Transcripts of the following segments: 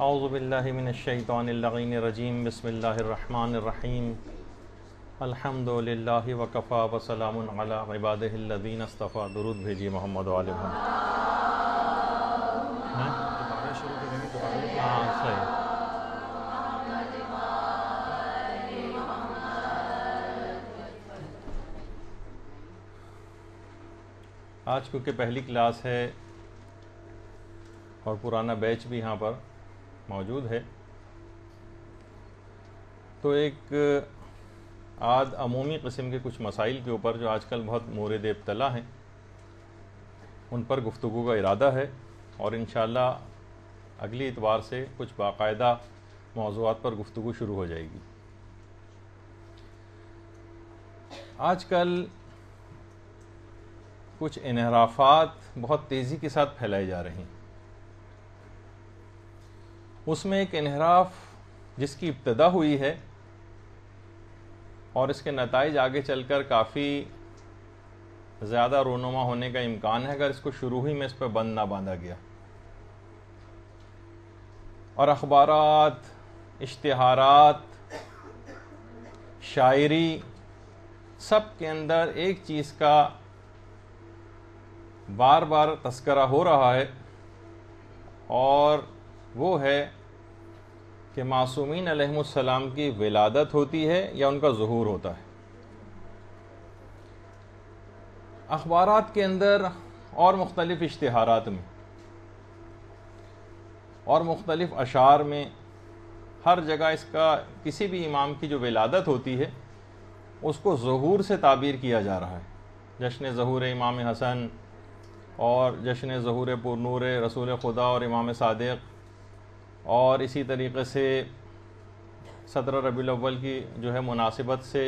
الرحيم الحمد لله وكفى وسلام على عباده अस्तफ़ा اصطفى درود मोहम्मद محمد हाँ सही आज क्योंकि पहली क्लास है और पुराना बैच भी यहाँ पर मौजूद है तो एक आद अमूमी कस्म के कुछ मसाइल के ऊपर जो आजकल बहुत मोरद तला हैं उन पर गुफ्तु का इरादा है और इन अगली इतवार से कुछ बाकायदा मौजूद पर गुफ्तु शुरू हो जाएगी आजकल कुछ इनहराफात बहुत तेज़ी के साथ फैलाए जा रहे हैं उसमें एक इनहराफ जिसकी इब्तदा हुई है और इसके नतज आगे चलकर काफ़ी ज़्यादा रोनुमा होने का इम्कान है अगर इसको शुरू ही में इस पर बंद ना बांधा गया और अखबार इश्तहारात शायरी सब के अंदर एक चीज़ का बार बार तस्करा हो रहा है और वो है कि मासूमिन अलैहिस्सलाम की विलादत होती है या उनका जहूर होता है अखबार के अंदर और मुख्तलिफ इश्तहार में और मुख्तलिफ अशार में हर जगह इसका किसी भी इमाम की जो विलादत होती है उसको ज़हूर से ताबीर किया जा रहा है जश्न ज़हूर इमाम हसन और जश्न ज़हूर पुरनूर रसूल खुदा और इमाम सदक़ और इसी तरीके से सत्रह रबी अव्वल की जो है मुनासिबत से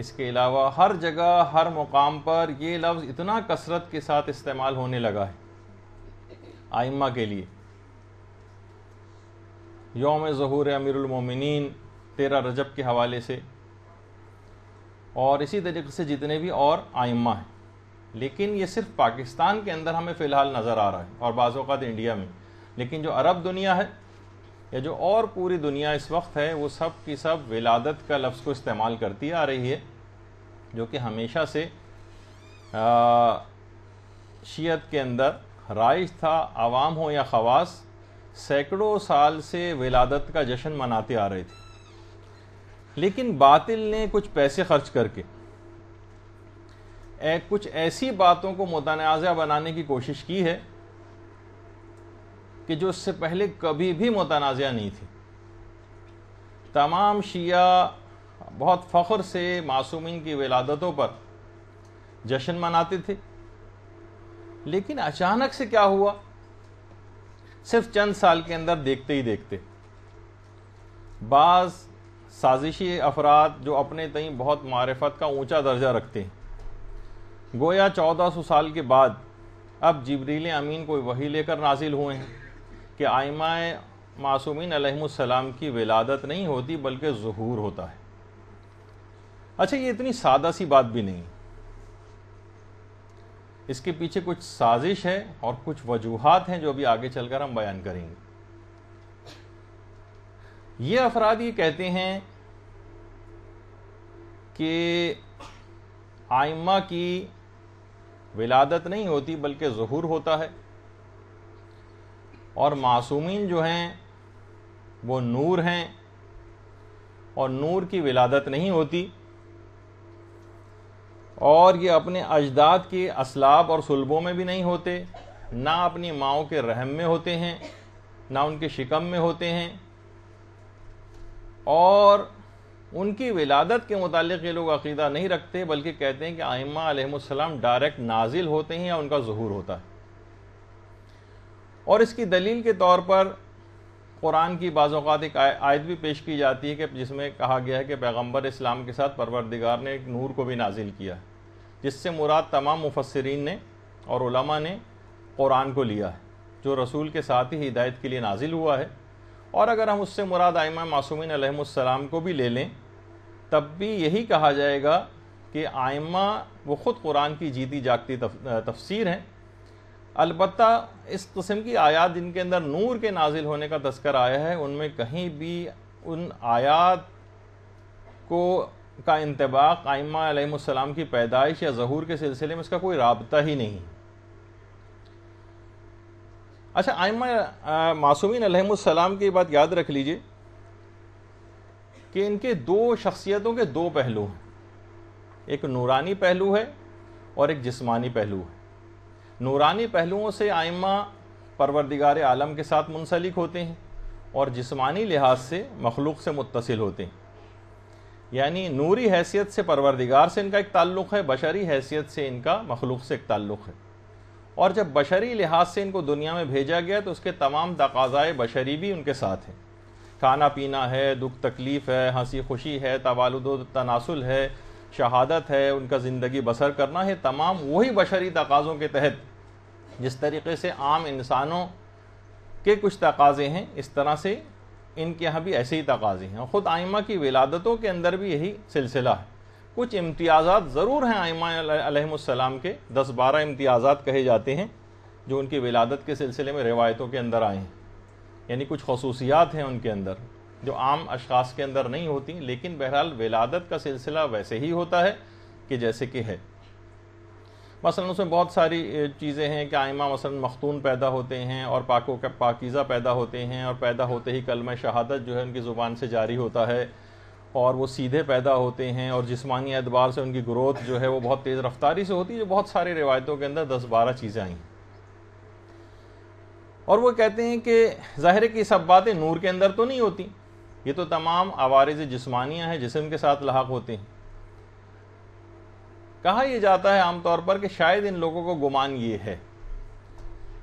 इसके अलावा हर जगह हर मुकाम पर ये लफ्ज़ इतना कसरत के साथ इस्तेमाल होने लगा है आइम्मा के लिए योम ज़हूर अमीरमिन तेरह रजब के हवाले से और इसी तरीके से जितने भी और आइम्मा हैं लेकिन ये सिर्फ पाकिस्तान के अंदर हमें फ़िलहाल नज़र आ रहा है और बाज़ात इंडिया में लेकिन जो अरब दुनिया है या जो और पूरी दुनिया इस वक्त है वो सब की सब विलादत का लफ्ज़ को इस्तेमाल करती आ रही है जो कि हमेशा से शीयत के अंदर राइज था आवाम हो या खवास सैकड़ों साल से विलादत का जश्न मनाते आ रहे थे लेकिन बातिल ने कुछ पैसे खर्च करके ए, कुछ ऐसी बातों को मुतनाज़ बनाने की कोशिश की है कि जो इससे पहले कभी भी मतनाज़ नहीं थी तमाम शिया बहुत फ़ख्र से मासूमिन की विलादतों पर जश्न मनाते थे लेकिन अचानक से क्या हुआ सिर्फ चंद साल के अंदर देखते ही देखते बाज़ साजिशी अफराद जो अपने तई बहुत मारफत का ऊंचा दर्जा रखते हैं गोया चौदह सौ साल के बाद अब जबरील अमीन कोई वही लेकर नाजिल हुए हैं कि आयमा मासूमिन अलैहिस्सलाम की विलादत नहीं होती बल्कि जहूर होता है अच्छा ये इतनी सादा सी बात भी नहीं इसके पीछे कुछ साजिश है और कुछ वजूहत हैं जो अभी आगे चलकर हम बयान करेंगे ये अफराद ये कहते हैं कि आइमा की विलादत नहीं होती बल्कि जहूर होता है और मासूमिन जो हैं वो नूर हैं और नूर की विलादत नहीं होती और ये अपने अजदाद के असलाब और सुलबों में भी नहीं होते ना अपनी माओ के रहम में होते हैं ना उनके शिकम में होते हैं और उनकी विलादत के मुतालिक ये लोग अकीदा नहीं रखते बल्कि कहते हैं कि आइमा अलैहिस्सलाम डायरेक्ट नाजिल होते हैं या उनका जहूर होता है और इसकी दलील के तौर पर कुरान की बाज़ात एक आयत भी पेश की जाती है कि जिसमें कहा गया है कि पैगम्बर इस्लाम के साथ परवरदिगार ने एक नूर को भी नाजिल किया जिससे मुराद तमाम मुफसरीन ने और उलमा ने कुरान को लिया है जो रसूल के साथ ही हिदायत के लिए नाजिल हुआ है और अगर हम उससे मुराद आयमा मासूमिन अलैहिस्सलाम को भी ले लें तब भी यही कहा जाएगा कि आयमा वो ख़ुद कुरान की जीती जागती तफसीर हैं अलबत् इस कस्म की आयात जिनके अंदर नूर के नाजिल होने का तस्कर आया है उनमें कहीं भी उन आयात को का इंतबाक आइमासम की पैदाइश या जहूर के सिलसिले में इसका कोई रबता ही नहीं अच्छा आइमा मासूमिन अलहमसम की बात याद रख लीजिए कि इनके दो शख्सियतों के दो पहलू हैं एक नूरानी पहलू है और एक जिस्मानी पहलू है नूरानी पहलुओं से आइमा परवरदिगार आलम के साथ मुंसलिक होते हैं और जिस्मानी लिहाज से मखलूक से मुतसिल होते हैं यानी नूरी हैसियत से परवरदिगार से इनका एक ताल्लुक़ है बशरी हैसियत से इनका मखलूक से एक ताल्लुक़ है और जब बशरी लिहाज से इनको दुनिया में भेजा गया तो उसके तमाम तकाज़ाए बशरी भी उनके साथ हैं खाना पीना है दुख तकलीफ़ है हंसी खुशी है तवालद तनासुल है शहादत है उनका ज़िंदगी बसर करना है तमाम वही बशरी तकाज़ों के तहत जिस तरीके से आम इंसानों के कुछ तकाजे हैं इस तरह से इनके यहाँ भी ऐसे ही तकाजे हैं ख़ुद आइमा की विलादतों के अंदर भी यही सिलसिला है कुछ इम्तियाज़ात ज़रूर हैं आइमा के दस बारह इम्तियाज़ात कहे जाते हैं जो उनकी विलादत के सिलसिले में रिवायतों के अंदर आए हैं यानी कुछ खसूसियात हैं उनके अंदर जो आम अशास के अंदर नहीं होती लेकिन बहरहाल विलादत का सिलसिला वैसे ही होता है कि जैसे कि है मसलन उसमें बहुत सारी चीज़ें हैं कि आयमा मसलन मखतून पैदा होते हैं और पाकों का पाकिज़ा पैदा होते हैं और पैदा होते ही कलमा शहादत जो है उनकी ज़ुबान से जारी होता है और वो सीधे पैदा होते हैं और जिस्मानी एतबार से उनकी ग्रोथ जो है वो बहुत तेज़ रफ्तारी से होती है जो बहुत सारी रिवायतों के अंदर दस बारह चीज़ें आई और वो कहते हैं कि ज़ाहिर की सब बातें नूर के अंदर तो नहीं होती ये तो तमाम आवारज जिसमानियाँ हैं जिसम के साथ लाक होते हैं कहा यह जाता है आमतौर पर कि शायद इन लोगों को गुमान ये है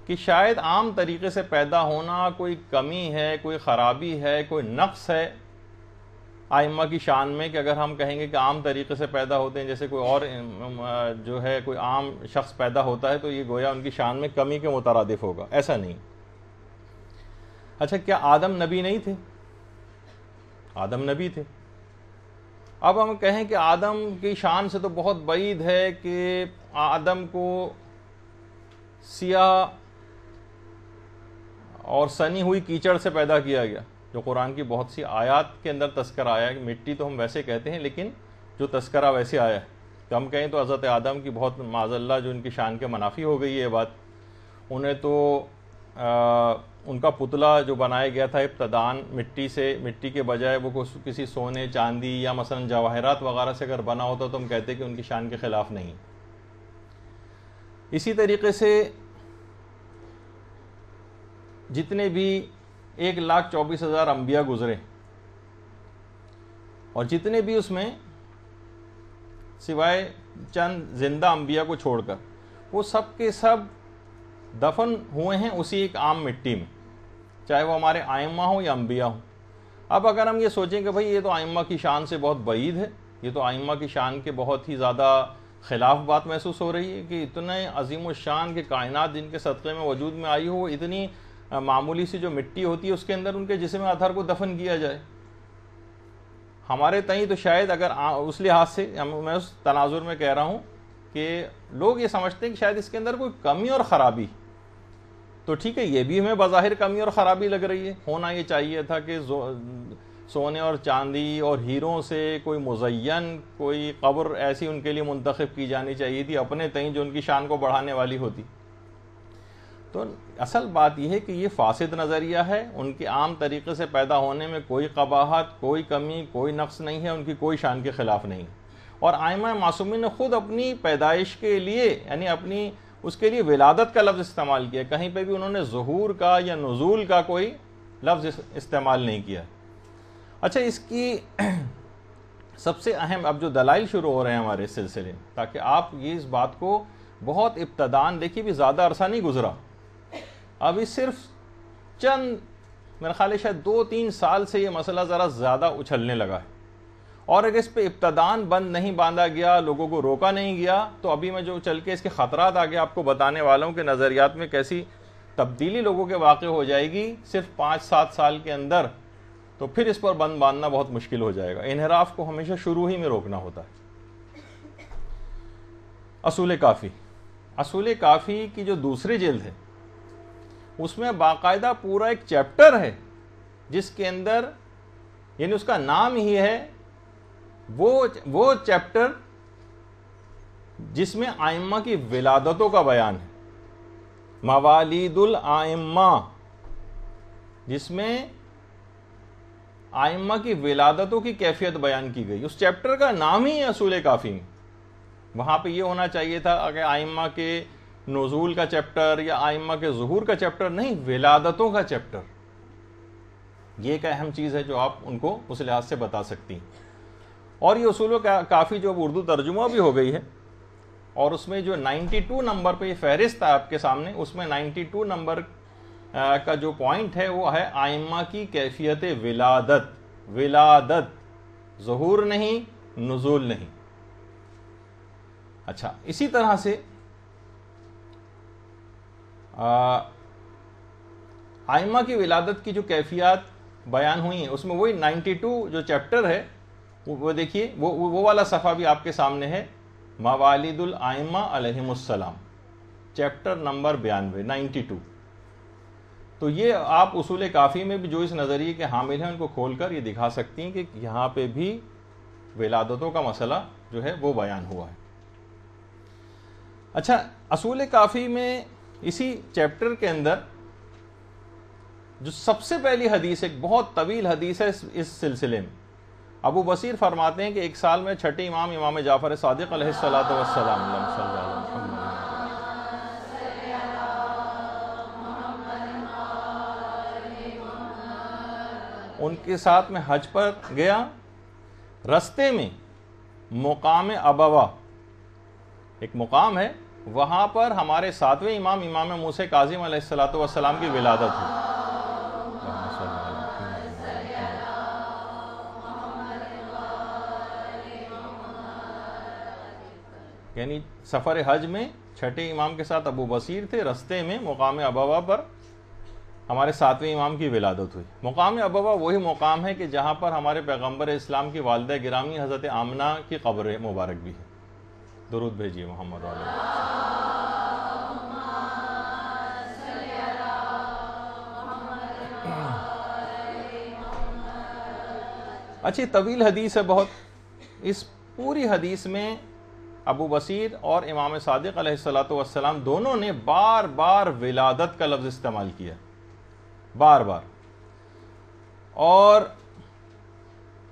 कि शायद आम तरीके से पैदा होना कोई कमी है कोई ख़राबी है कोई नक्स है आइमा की शान में कि अगर हम कहेंगे कि आम तरीके से पैदा होते हैं जैसे कोई और जो है कोई आम शख्स पैदा होता है तो ये गोया उनकी शान में कमी के मुतरदफ होगा ऐसा नहीं अच्छा क्या आदम नबी नहीं थे आदम नबी थे अब हम कहें कि आदम की शान से तो बहुत बईद है कि आदम को सिया और सनी हुई कीचड़ से पैदा किया गया जो कुरान की बहुत सी आयात के अंदर तस्कर आया है मिट्टी तो हम वैसे कहते हैं लेकिन जो तस्करा वैसे आया है तो हम कहें तो हज़रत आदम की बहुत माजल्ला जो इनकी शान के मुनाफी हो गई है बात उन्हें तो आ, उनका पुतला जो बनाया गया था इब्तदान मिट्टी से मिट्टी के बजाय वो किसी सोने चांदी या मसलन जवाहरात वगैरह से अगर बना होता तो हम कहते कि उनकी शान के ख़िलाफ़ नहीं इसी तरीके से जितने भी एक लाख चौबीस हज़ार अम्बिया गुज़रे और जितने भी उसमें सिवाय चंद जिंदा अम्बिया को छोड़कर वो सब के सब दफन हुए हैं उसी एक आम मिट्टी में चाहे वो हमारे आयमा हों या अम्बिया हों अब अगर हम ये सोचें कि भाई ये तो आयमा की शान से बहुत बईद है ये तो आयमा की शान के बहुत ही ज़्यादा खिलाफ बात महसूस हो रही है कि इतने अजीम शान के कायनात जिनके सदक़े में वजूद में आई हो इतनी मामूली सी जो मिट्टी होती है उसके अंदर उनके जिसम आधार को दफन किया जाए हमारे तई तो शायद अगर आ, उस लिहाज से हम मैं उस तनाजुर में कह रहा हूँ कि लोग ये समझते हैं कि शायद इसके अंदर कोई कमी और ख़राबी तो ठीक है ये भी हमें बाहिर कमी और ख़राबी लग रही है होना ये चाहिए था कि सोने और चांदी और हीरों से कोई मुजैन कोई कब्र ऐसी उनके लिए मुंतखब की जानी चाहिए थी अपने तय जो उनकी शान को बढ़ाने वाली होती तो असल बात यह है कि ये फासद नज़रिया है उनके आम तरीके से पैदा होने में कोई कबाहत कोई कमी कोई नक्स नहीं है उनकी कोई शान के ख़िलाफ़ नहीं और आयमा मासूमी ने ख़ुद अपनी पैदाइश के लिए यानी अपनी उसके लिए विलादत का लफ्ज़ इस्तेमाल किया कहीं पर भी उन्होंने जहूर का या नजूल का कोई लफ्ज़ इस्तेमाल नहीं किया अच्छा इसकी सबसे अहम अब जो दलाइल शुरू हो रहे हैं हमारे सिलसिले ताकि आप ये इस बात को बहुत इब्तदान देखिए भी ज़्यादा अरसा नहीं गुजरा अभी सिर्फ चंद मेरा ख्याल शायद दो तीन साल से ये मसला ज़रा ज़्यादा उछलने लगा है और अगर इस पर इब्तदान बंद नहीं बांधा गया लोगों को रोका नहीं गया तो अभी मैं जो चल के इसके ख़तरात आगे आपको बताने वाला हूँ कि नज़रियात में कैसी तब्दीली लोगों के वाक़ हो जाएगी सिर्फ पाँच सात साल के अंदर तो फिर इस पर बंद बांधना बहुत मुश्किल हो जाएगा इनहराफ को हमेशा शुरू ही में रोकना होता है असूल काफ़ी असूल काफ़ी की जो दूसरी जेल है उसमें बाकायदा पूरा एक चैप्टर है जिसके अंदर यानी उसका नाम ही है वो वो चैप्टर जिसमें आइम्मा की विलादतों का बयान है मवालीदुल आइम्मा जिसमें आइम्मा की विलादतों की कैफियत बयान की गई उस चैप्टर का नाम ही असूल काफ़ी में वहां पे ये होना चाहिए था अगर आइम्मा के नजूल का चैप्टर या आइम्मा के जहूर का चैप्टर नहीं विलादतों का चैप्टर ये एक अहम चीज़ है जो आप उनको उस लिहाज से बता सकती हैं और ये उसूल का, काफ़ी जो उर्दू तर्जुमा भी हो गई है और उसमें जो 92 नंबर पे फहरिस्त है आपके सामने उसमें 92 नंबर का जो पॉइंट है वो है आयमा की कैफियत विलादत विलादत जहूर नहीं नजूल नहीं अच्छा इसी तरह से आयमा की विलादत की जो कैफियत बयान हुई है उसमें वही 92 जो चैप्टर है वो देखिए वो वो वाला सफ़ा भी आपके सामने है मवालिदुल आइमा अलहमसलाम चैप्टर नंबर बयानवे नाइन्टी टू तो ये आप उसूल काफ़ी में भी जो इस नज़रिए के हामिल हैं उनको खोल कर ये दिखा सकती हैं कि यहाँ पे भी विलादतों का मसला जो है वो बयान हुआ है अच्छा असूल काफ़ी में इसी चैप्टर के अंदर जो सबसे पहली हदीस एक बहुत तवील हदीस है इस सिलसिले में अबू बसीर फरमाते हैं कि एक साल में छठे इमाम इमाम जाफ़र सदक़ सलाम उनके साथ में हज पर गया रस्ते में मुकाम अबवा एक मुकाम है वहां पर हमारे सातवें इमाम इमाम मूसे काजिम सलाम की विलादत हुई यानी सफ़र हज में छठे इमाम के साथ अबू बसीर थे रस्ते में मुकाम अबवा पर हमारे सातवें इमाम की विलादत हुई मुकाम अबवा वही मुकाम है कि जहाँ पर हमारे पैगम्बर इस्लाम की वालद गिरामी हज़रत आमना की कब्र मुबारक भी है दरुद भेजिए मोहम्मद अच्छी तवील हदीस है बहुत इस पूरी हदीस में अबू बसीर और इमाम सादिक सलाम दोनों ने बार बार विलादत का लफ्ज़ इस्तेमाल किया बार बार और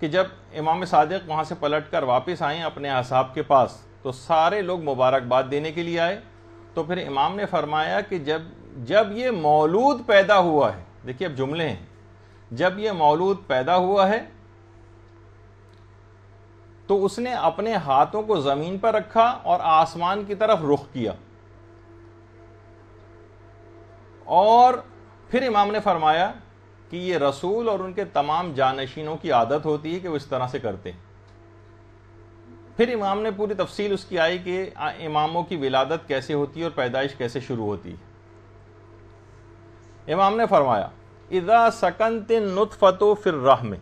कि जब इमाम सादिक वहाँ से पलट कर वापस आए अपने असाब के पास तो सारे लोग मुबारकबाद देने के लिए आए तो फिर इमाम ने फरमाया कि जब जब ये मौलूद पैदा हुआ है देखिए अब जुमले हैं जब ये मौलूद पैदा हुआ है तो उसने अपने हाथों को जमीन पर रखा और आसमान की तरफ रुख किया और फिर इमाम ने फरमाया कि ये रसूल और उनके तमाम जानशीनों की आदत होती है कि वो इस तरह से करते हैं फिर इमाम ने पूरी तफसील उसकी आई कि इमामों की विलादत कैसे होती है और पैदाइश कैसे शुरू होती है इमाम ने फरमाया इज़ा सकन तिन फतो फिर राह में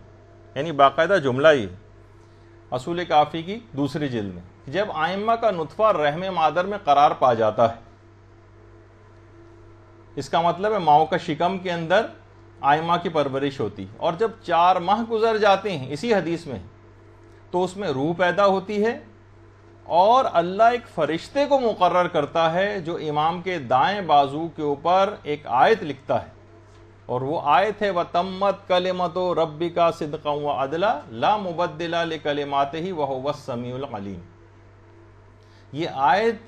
यानी बाकायदा जुमला ही है असूल काफ़ी की दूसरी जल्द में जब आयमा का नुतफ़ा रहम मादर में करार पा जाता है इसका मतलब है माओ का शिकम के अंदर आयमा की परवरिश होती है और जब चार माह गुजर जाते हैं इसी हदीस में तो उसमें रूह पैदा होती है और अल्लाह एक फरिश्ते को मुकर करता है जो इमाम के दाएं बाजू के ऊपर एक आयत लिखता है और वो आए थे व तम्मत कलेमतो रबी का सिदका व अदला ला मुबदला ले कलेमाते ही वह वसमीम ये आयत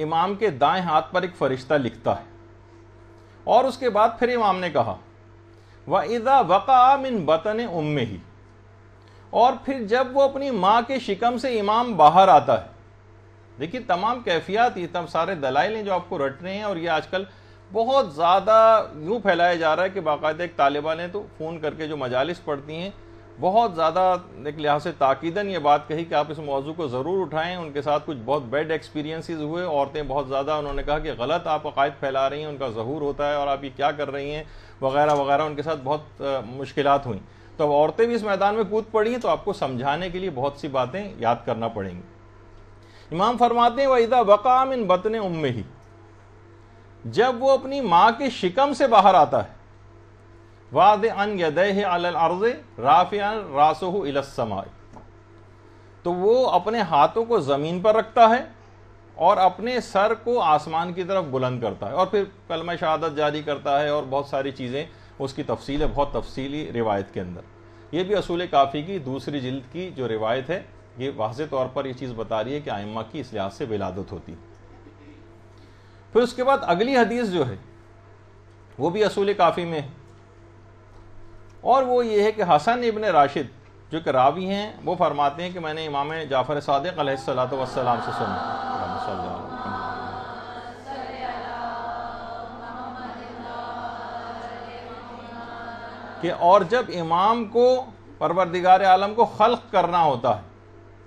इमाम के दाएं हाथ पर एक फरिश्ता लिखता है और उसके बाद फिर इमाम ने कहा व इदा वक़ा मिन बतन उम ही और फिर जब वो अपनी माँ के शिकम से इमाम बाहर आता है देखिए तमाम कैफियात ये तब सारे दलाइलें जो आपको रट रहे हैं और ये आजकल बहुत ज़्यादा यूँ फैलाया जा रहा है कि बाकायदा एक तालिबा ने तो फ़ोन करके जो मजालस पढ़ती हैं बहुत ज़्यादा एक लिहाज से ताकीदन ये बात कही कि आप इस मौजू को ज़रूर उठाएं उनके साथ कुछ बहुत बैड एक्सपीरियंसिस हुए औरतें बहुत ज़्यादा उन्होंने कहा कि गलत आप अकायद फैला रही हैं उनका जहूर होता है और आप ये क्या कर रही हैं वगैरह वगैरह उनके साथ बहुत मुश्किल हुई तो अब औरतें भी इस मैदान में कूद पड़ी हैं तो आपको समझाने के लिए बहुत सी बातें याद करना पड़ेंगी इमाम फरमाते हैं वहीदा वक़ाम इन बतन उम में ही जब वो अपनी माँ के शिकम से बाहर आता है वाद अन यदय अर्ज राफिया रासोहू इलसमाए तो वो अपने हाथों को ज़मीन पर रखता है और अपने सर को आसमान की तरफ बुलंद करता है और फिर कलम शहादत जारी करता है और बहुत सारी चीज़ें उसकी तफसील है बहुत तफसीली रिवायत के अंदर ये भी असूल काफ़ी की दूसरी जिल्द की जो रिवायत है ये वाज तौर पर ये चीज़ बता रही है कि आयमा की इस लिहाज से विलादत होती है फिर उसके बाद अगली हदीस जो है वो भी असूल काफ़ी में है और वो ये है कि हसन इबन राशिद जो कि रावी हैं वो फरमाते हैं कि मैंने इमाम जाफ़र सदक वसलाम से सुना कि और जब इमाम को परवरदिगार आलम को खल्क करना होता है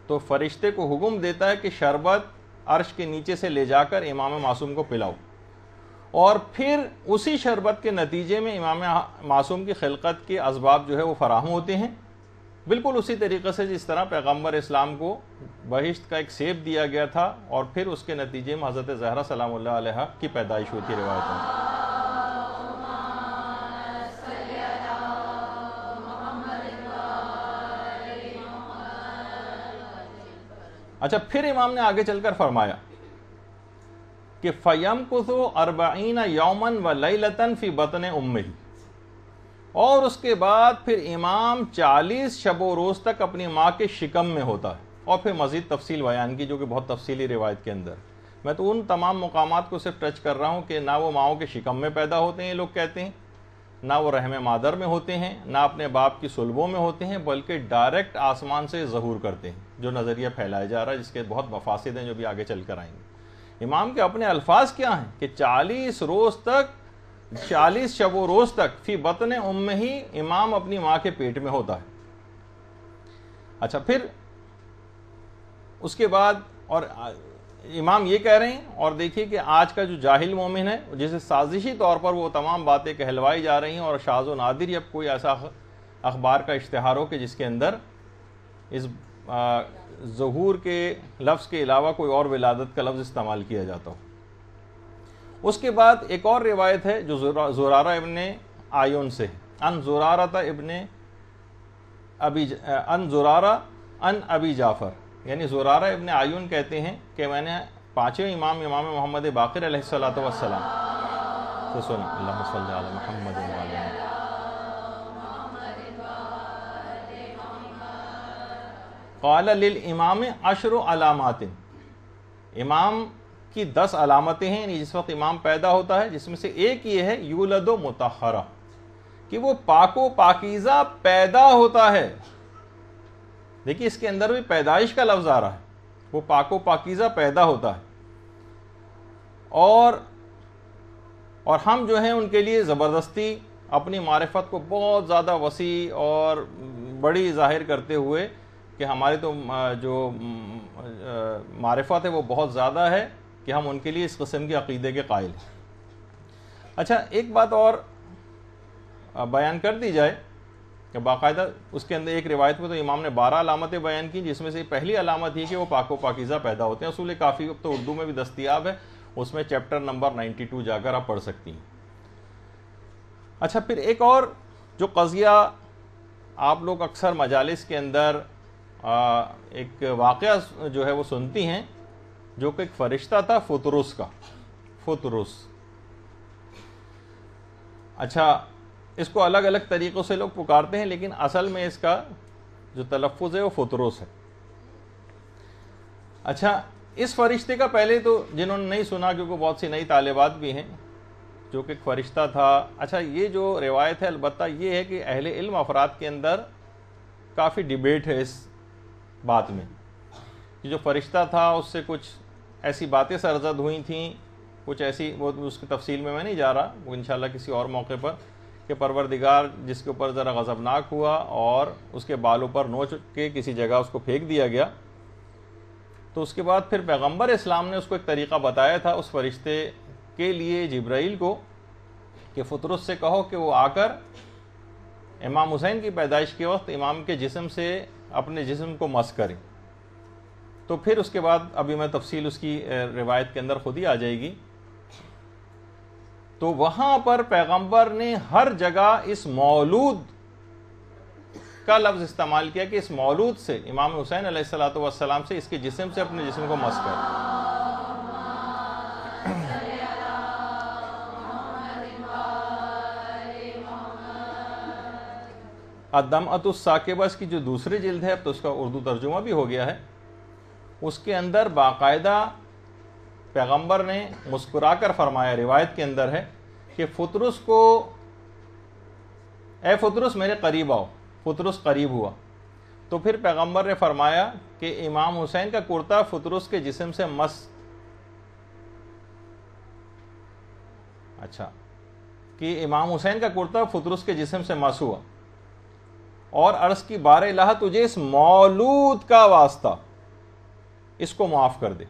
तो फरिश्ते को हुक्म देता है कि शरबत अर्श के नीचे से ले जाकर इमाम मासूम को पिलाओ और फिर उसी शरबत के नतीजे में इमाम मासूम की खिलकत के इसबाब जो है वो फराहम होते हैं बिल्कुल उसी तरीके से जिस तरह पैगम्बर इस्लाम को बहिश्त का एक सेब दिया गया था और फिर उसके नतीजे में हज़रत जहरा सलाम की पैदाइश होती रिवायत में अच्छा फिर इमाम ने आगे चलकर फरमाया कि फ़यम कुसु अरबईन यौमन व लई लतन फ़ी बतन उम्मी और उसके बाद फिर इमाम चालीस शबो रोज़ तक अपनी माँ के शिकम में होता है और फिर मज़ीद तफसील बयान की जो कि बहुत तफसीली रिवायत के अंदर मैं तो उन तमाम मकाम को सिर्फ टच कर रहा हूँ कि ना वो माओ के शिकम में पैदा होते हैं ये लोग कहते हैं ना वो रहम मादर में होते हैं ना अपने बाप की सुलभों में होते हैं बल्कि डायरेक्ट आसमान से जहूर करते हैं जो नज़रिया फैलाया जा रहा है जिसके बहुत मफासद हैं जो भी आगे चल कर आएंगे इमाम के अपने अल्फाज क्या हैं कि चालीस रोज़ तक चालीस शब रोज़ तक फी बतन उम ही इमाम अपनी माँ के पेट में होता है अच्छा फिर उसके बाद और इमाम ये कह रहे हैं और देखिए कि आज का जो जाहिल मोमिन है जिसे साजिशी तौर पर वो तमाम बातें कहलवाई जा रही हैं और शाज व नादिर अब कोई ऐसा अखबार का इश्तहार हो कि जिसके अंदर इस जहूर के लफ्ज़ के अलावा कोई और विलादत का लफ्ज़ इस्तेमाल किया जाता हो उसके बाद एक और रिवायत है जो जोरारा इबन आयोन से अन जोरारा इबन अबी अन जोरारा अन अबी जाफ़र यानी जोरारा इबन आयुन कहते हैं कि मैंने पाँचवें इमाम इमाम मोहम्मद बाकर सलाम तो सुन महमद इमाम अशर अलामत इमाम की दस अलामतें हैं यानी जिस वक्त इमाम पैदा होता है जिसमें से एक ये है यूलदो मतहरा कि वो पाको पाकिज़ा पैदा होता है देखिए इसके अंदर भी पैदाइश का लफ्ज़ आ रहा है वो पाको पाकिज़ा पैदा होता है और और हम जो हैं उनके लिए ज़बरदस्ती अपनी मारफत को बहुत ज़्यादा वसी और बड़ी जाहिर करते हुए कि हमारे तो जो मारफत है वो बहुत ज़्यादा है कि हम उनके लिए इस कस्म के अकीदे के कायल हैं अच्छा एक बात और बयान कर दी जाए बाकायदा उसके अंदर एक रिवायत में तो इमाम ने बारह अलामतें बयान की जिसमें से पहली अलामत ही कि वो पाको पाकिज़ा पैदा होते हैं असूल काफ़ी तो उर्दू में भी दस्तियाब है उसमें चैप्टर नंबर नाइन्टी टू जाकर आप पढ़ सकती हैं अच्छा फिर एक और जो कज़िया आप लोग अक्सर मजालस के अंदर आ, एक वाक़ जो है वो सुनती हैं जो कि एक फ़रिश्ता था फुतरुस का फुतरुस अच्छा इसको अलग अलग तरीक़ों से लोग पुकारते हैं लेकिन असल में इसका जो तलफ़ है वो फतरोस है अच्छा इस फरिश्ते का पहले तो जिन्होंने नहीं सुना क्योंकि बहुत सी नई तालिबात भी हैं जो कि फरिश्ता था अच्छा ये जो रिवायत है अलबत् ये है कि अहल इल्म अफराद के अंदर काफ़ी डिबेट है इस बात में कि जो फरिश्ता था उससे कुछ ऐसी बातें सरजद हुई थी कुछ ऐसी वो उसकी तफसील में मैं नहीं जा रहा वो इन किसी और मौके पर कि परवरदिगार जिसके ऊपर ज़रा गज़बनाक हुआ और उसके बालों पर नोच के किसी जगह उसको फेंक दिया गया तो उसके बाद फिर पैगंबर इस्लाम ने उसको एक तरीका बताया था उस फरिश्ते के लिए जब्राइल को कि फतरस से कहो कि वो आकर इमाम हुसैन की पैदाइश के वक्त इमाम के जिसम से अपने जिसम को मस करें तो फिर उसके बाद अभी मैं तफसील उसकी रिवायत के अंदर खुद ही आ जाएगी तो वहां पर पैगंबर ने हर जगह इस मौलूद का लफ्ज इस्तेमाल किया कि इस मौलूद से इमाम हुसैन सलाम से इसके जिसम से अपने जिसम को मस कर अदम अतुसाकेबस की जो दूसरी जिल्द है अब तो उसका उर्दू तर्जुमा भी हो गया है उसके अंदर बाकायदा पैगंबर ने मुस्कुराकर फरमाया रिवायत के अंदर है कि फुतरुस को ए फुतरुस मेरे करीब आओ फुतरुस करीब हुआ तो फिर पैगंबर ने फरमाया कि इमाम हुसैन का कुर्ता फुतरुस के जिसम से मस अच्छा कि इमाम हुसैन का कुर्ता फुतरुस के जिसम से मस हुआ और अर्ज की बार लाह तुझे इस मौलूद का वास्ता इसको माफ़ कर दे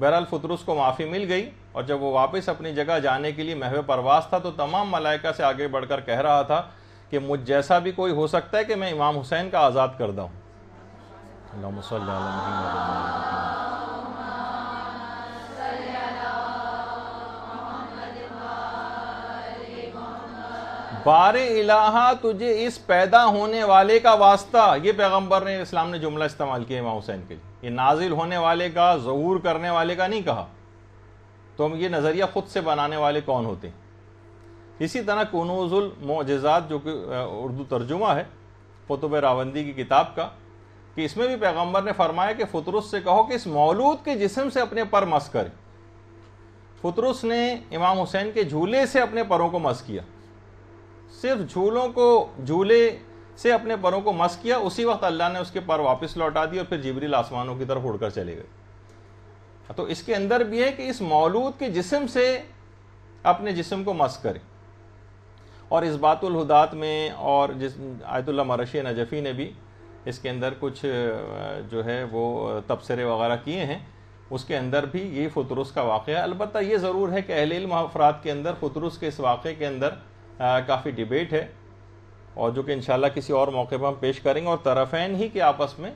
बहरहाल फुतरुस को माफ़ी मिल गई और जब वो वापस अपनी जगह जाने के लिए महवे परवास था तो तमाम मलाइका से आगे बढ़कर कह रहा था कि मुझ जैसा भी कोई हो सकता है कि मैं इमाम हुसैन का आज़ाद कर दूँ बार इलाहा तुझे इस पैदा होने वाले का वास्ता ये पैगंबर ने इस्लाम ने जुमला इस्तेमाल किया इमाम हुसैन के लिए ये नाजिल होने वाले का जहूर करने वाले का नहीं कहा तो हम ये नज़रिया ख़ुद से बनाने वाले कौन होते हैं इसी तरह कनोजुल मोजात जो कि उर्दू तर्जुमा है फ़ुतब रावंदी की किताब का कि इसमें भी पैगम्बर ने फरमाया कि फुतरुस से कहो कि इस मौलूद के जिसम से अपने पर मस करें फुतरुस ने इमाम हुसैन के झूले से अपने परों को मस किया सिर्फ झूलों को झूले से अपने परों को मस किया उसी वक्त अल्लाह ने उसके पर वापस लौटा दिए और फिर जिबरील आसमानों की तरफ उड़कर चले गए तो इसके अंदर भी है कि इस मौलूद के जिसम से अपने जिसम को मस करें और इस बातुलहदात में और जिस आयतुल्ला मरशी नजफ़ी ने भी इसके अंदर कुछ जो है वो तबसरे वगैरह किए हैं उसके अंदर भी ये फतरुस का वाक़ है अलबत्त ये ज़रूर है कि अहल अफराद के अंदर फतरुस के इस वाक़े के अंदर काफ़ी डिबेट है और जो कि इन किसी और मौके पर हम पेश करेंगे और तरफेन ही के आपस में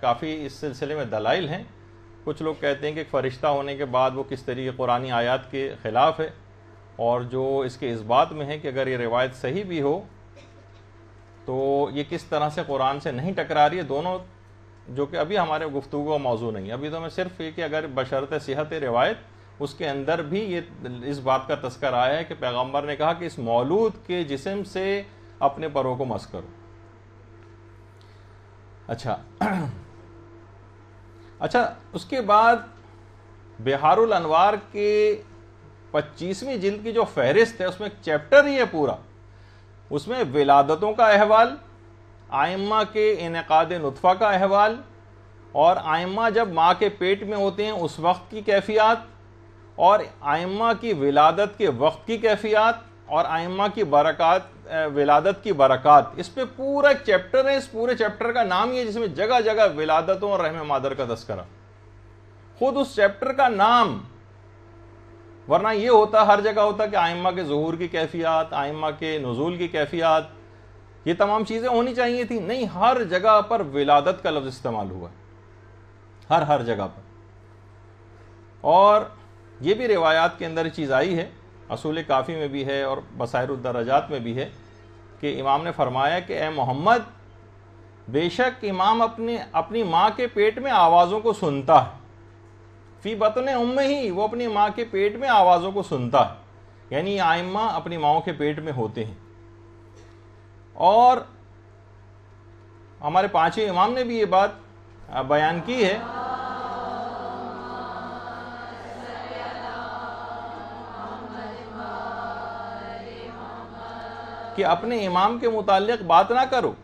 काफ़ी इस सिलसिले में दलाइल हैं कुछ लोग कहते हैं कि फ़रिश्ता होने के बाद वो किस तरीके कुरानी आयात के ख़िलाफ़ है और जो इसके इस बात में है कि अगर ये रिवायत सही भी हो तो ये किस तरह से कुरान से नहीं टकरा रही है दोनों जो कि अभी हमारे गुफ्तु का मौजू नहीं अभी तो मैं सिर्फ ये कि अगर बशरत सेहत रिवायत उसके अंदर भी ये इस बात का तस्कर आया है कि पैगम्बर ने कहा कि इस मौलूद के जिसम से अपने परों को मस करो अच्छा अच्छा उसके बाद बिहारुल अनवार के 25वीं जिल्द की जो फहरिस्त है उसमें एक चैप्टर ही है पूरा उसमें विलादतों का अहवाल आयमा के इनकाद नुतफा का अहवाल और आयमा जब माँ के पेट में होते हैं उस वक्त की कैफियत और आयमा की विलादत के वक्त की कैफियत और आयमा की बरक़ात विलादत की बरकत इस पर पूरा चैप्टर है इस पूरे चैप्टर का नाम ही है जिसमें जगह जगह विलादतों और रहम मादर का तस्करा खुद उस चैप्टर का नाम वरना यह होता हर जगह होता कि आइम्मा के जहूर की कैफियत आइम्मा के नजूल की कैफियत ये तमाम चीज़ें होनी चाहिए थी नहीं हर जगह पर विलादत का लफ्ज़ इस्तेमाल हुआ हर हर जगह पर और यह भी रिवायात के अंदर चीज़ आई है असूल काफ़ी में भी है और बसायरदराजात में भी है कि इमाम ने फरमाया कि ए मोहम्मद बेशक इमाम अपने अपनी माँ के पेट में आवाज़ों को सुनता है फी बतन उम ही वो अपनी माँ के पेट में आवाज़ों को सुनता है यानी आइम्मा अपनी माओ के पेट में होते हैं और हमारे पाँचवें इमाम ने भी ये बात बयान की है कि अपने इमाम के मुतालिक बात ना करो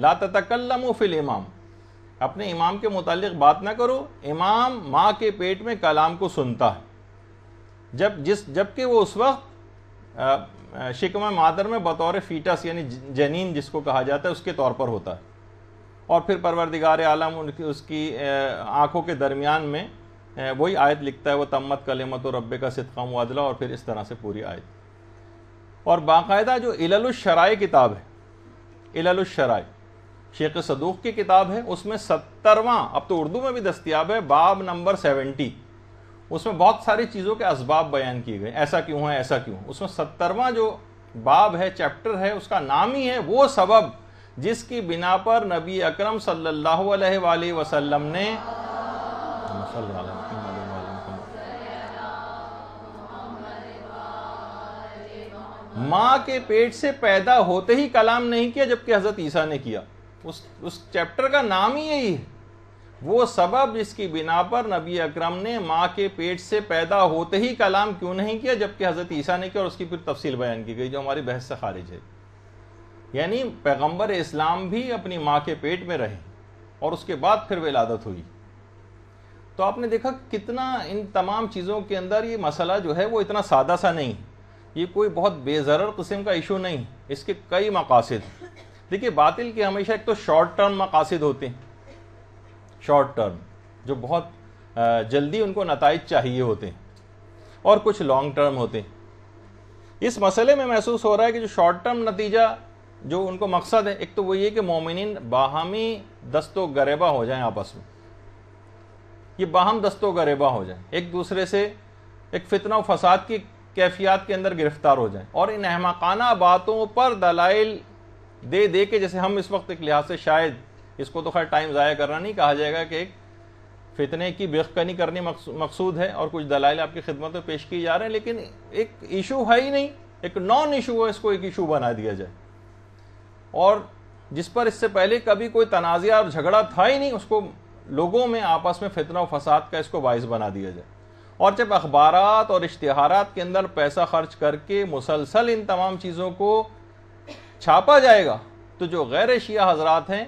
ला तकल्लम फिल इमाम अपने इमाम के मुतालिक बात ना करो इमाम माँ के पेट में कलाम को सुनता है जब जिस जबकि वो उस वक्त शिकम मादर में बतौर फीटस यानी जनीन जिसको कहा जाता है उसके तौर पर होता है और फिर परवरदिगार आलम उनकी उसकी आँखों के दरमियान में वही आयत लिखता है वह तम्मत कलेमत रब्बे का सितकम वादला और फिर इस तरह से पूरी आयत और बाकायदा जो इलशराय किताब है इलशराय शेख सदूक की किताब है उसमें सत्तरवां अब तो उर्दू में भी दस्तियाब है बाब नंबर सेवेंटी उसमें बहुत सारी चीज़ों के इसबाब बयान किए गए ऐसा क्यों है ऐसा क्यों उसमें सत्तरवां जो बाब है चैप्टर है उसका नाम ही है वो सबब जिसकी बिना पर नबी अकरम सल्लल्लाहु अलैहि वसल्लम ने माँ के पेट से पैदा होते ही कलाम नहीं किया जबकि हज़रत ईसा ने किया उस उस चैप्टर का नाम ही यही है वो सबब जिसकी बिना पर नबी अकरम ने माँ के पेट से पैदा होते ही कलाम क्यों नहीं किया जबकि हज़रत ईसा ने किया और उसकी फिर तफसील बयान की गई जो हमारी बहस से खारिज है यानी पैगंबर इस्लाम भी अपनी माँ के पेट में रहे और उसके बाद फिर वेलादत हुई तो आपने देखा कितना इन तमाम चीज़ों के अंदर ये मसला जो है वो इतना सादा सा नहीं ये कोई बहुत बेज़र कस्म का इशू नहीं इसके कई मकासद देखिए बातिल के हमेशा एक तो शॉर्ट टर्म मकासद होते हैं शॉर्ट टर्म जो बहुत जल्दी उनको नतज चाहिए होते हैं और कुछ लॉन्ग टर्म होते हैं इस मसले में महसूस हो रहा है कि जो शॉर्ट टर्म नतीजा जो उनको मकसद है एक तो वो ये कि मोमिन बाहमी दस्तो गरेबा हो जाएं आपस में ये बाहम दस्तो गरेबा हो जाएं एक दूसरे से एक फितना फसाद की कैफियत के अंदर गिरफ्तार हो जाएं और इन अहमकाना बातों पर दलाइल दे दे के जैसे हम इस वक्त एक लिहाज से शायद इसको तो खैर टाइम ज़ाया करना नहीं कहा जाएगा कि एक फितने की बेखकनी करनी मकसूद है और कुछ दलाइल आपकी खिदमत में पेश किए जा रहे हैं लेकिन एक इशू है ही नहीं एक नॉन इशू है इसको एक इशू बना दिया जाए और जिस पर इससे पहले कभी कोई तनाज़ा और झगड़ा था ही नहीं उसको लोगों में आपस में फितना और फसाद का इसको बायस बना दिया जाए और जब अखबार और इश्तहार के अंदर पैसा खर्च करके मुसलसल इन तमाम चीज़ों को छापा जाएगा तो जो गैर शिया हजरात हैं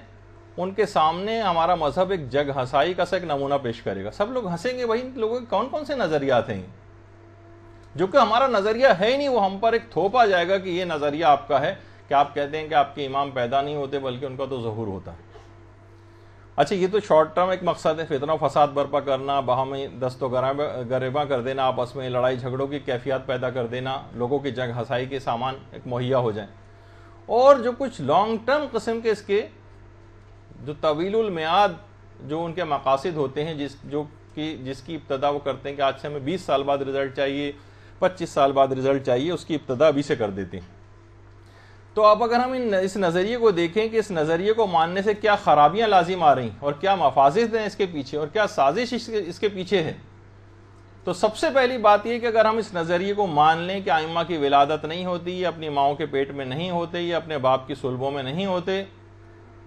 उनके सामने हमारा मज़हब एक जग हंसाई का सा एक नमूना पेश करेगा सब लोग हंसेंगे भाई इन लोगों के कौन कौन से नज़रियात हैं जो कि हमारा नज़रिया है ही नहीं वो हम पर एक थोपा जाएगा कि ये नज़रिया आपका है कि आप कहते हैं कि आपके इमाम पैदा नहीं होते बल्कि उनका तो जहूर होता है अच्छा ये तो शॉर्ट टर्म एक मकसद है फितना फसाद बर्पा करना में दस्तों गरेबा कर देना आपस में लड़ाई झगड़ों की कैफियत पैदा कर देना लोगों की जंग हंसाई के सामान एक मुहैया हो जाए और जो कुछ लॉन्ग टर्म कस्म के इसके जो तवीलमियाद जो उनके मकासद होते हैं जिस जो कि जिसकी इब्तदा वो करते हैं कि आज से हमें बीस साल बाद रिज़ल्ट चाहिए पच्चीस साल बाद रिज़ल्ट चाहिए उसकी इब्तदा अभी से कर देते हैं तो अब अगर हम इन इस नज़रिए को देखें कि इस नज़रिए को मानने से क्या खराबियां लाजिम आ रही और क्या मफाजिज हैं इसके पीछे और क्या साजिश इसके, इसके पीछे है तो सबसे पहली बात यह कि अगर हम इस नज़रिए को मान लें कि आइमा की विलादत नहीं होती या अपनी माओ के पेट में नहीं होते या अपने बाप की सुलभों में नहीं होते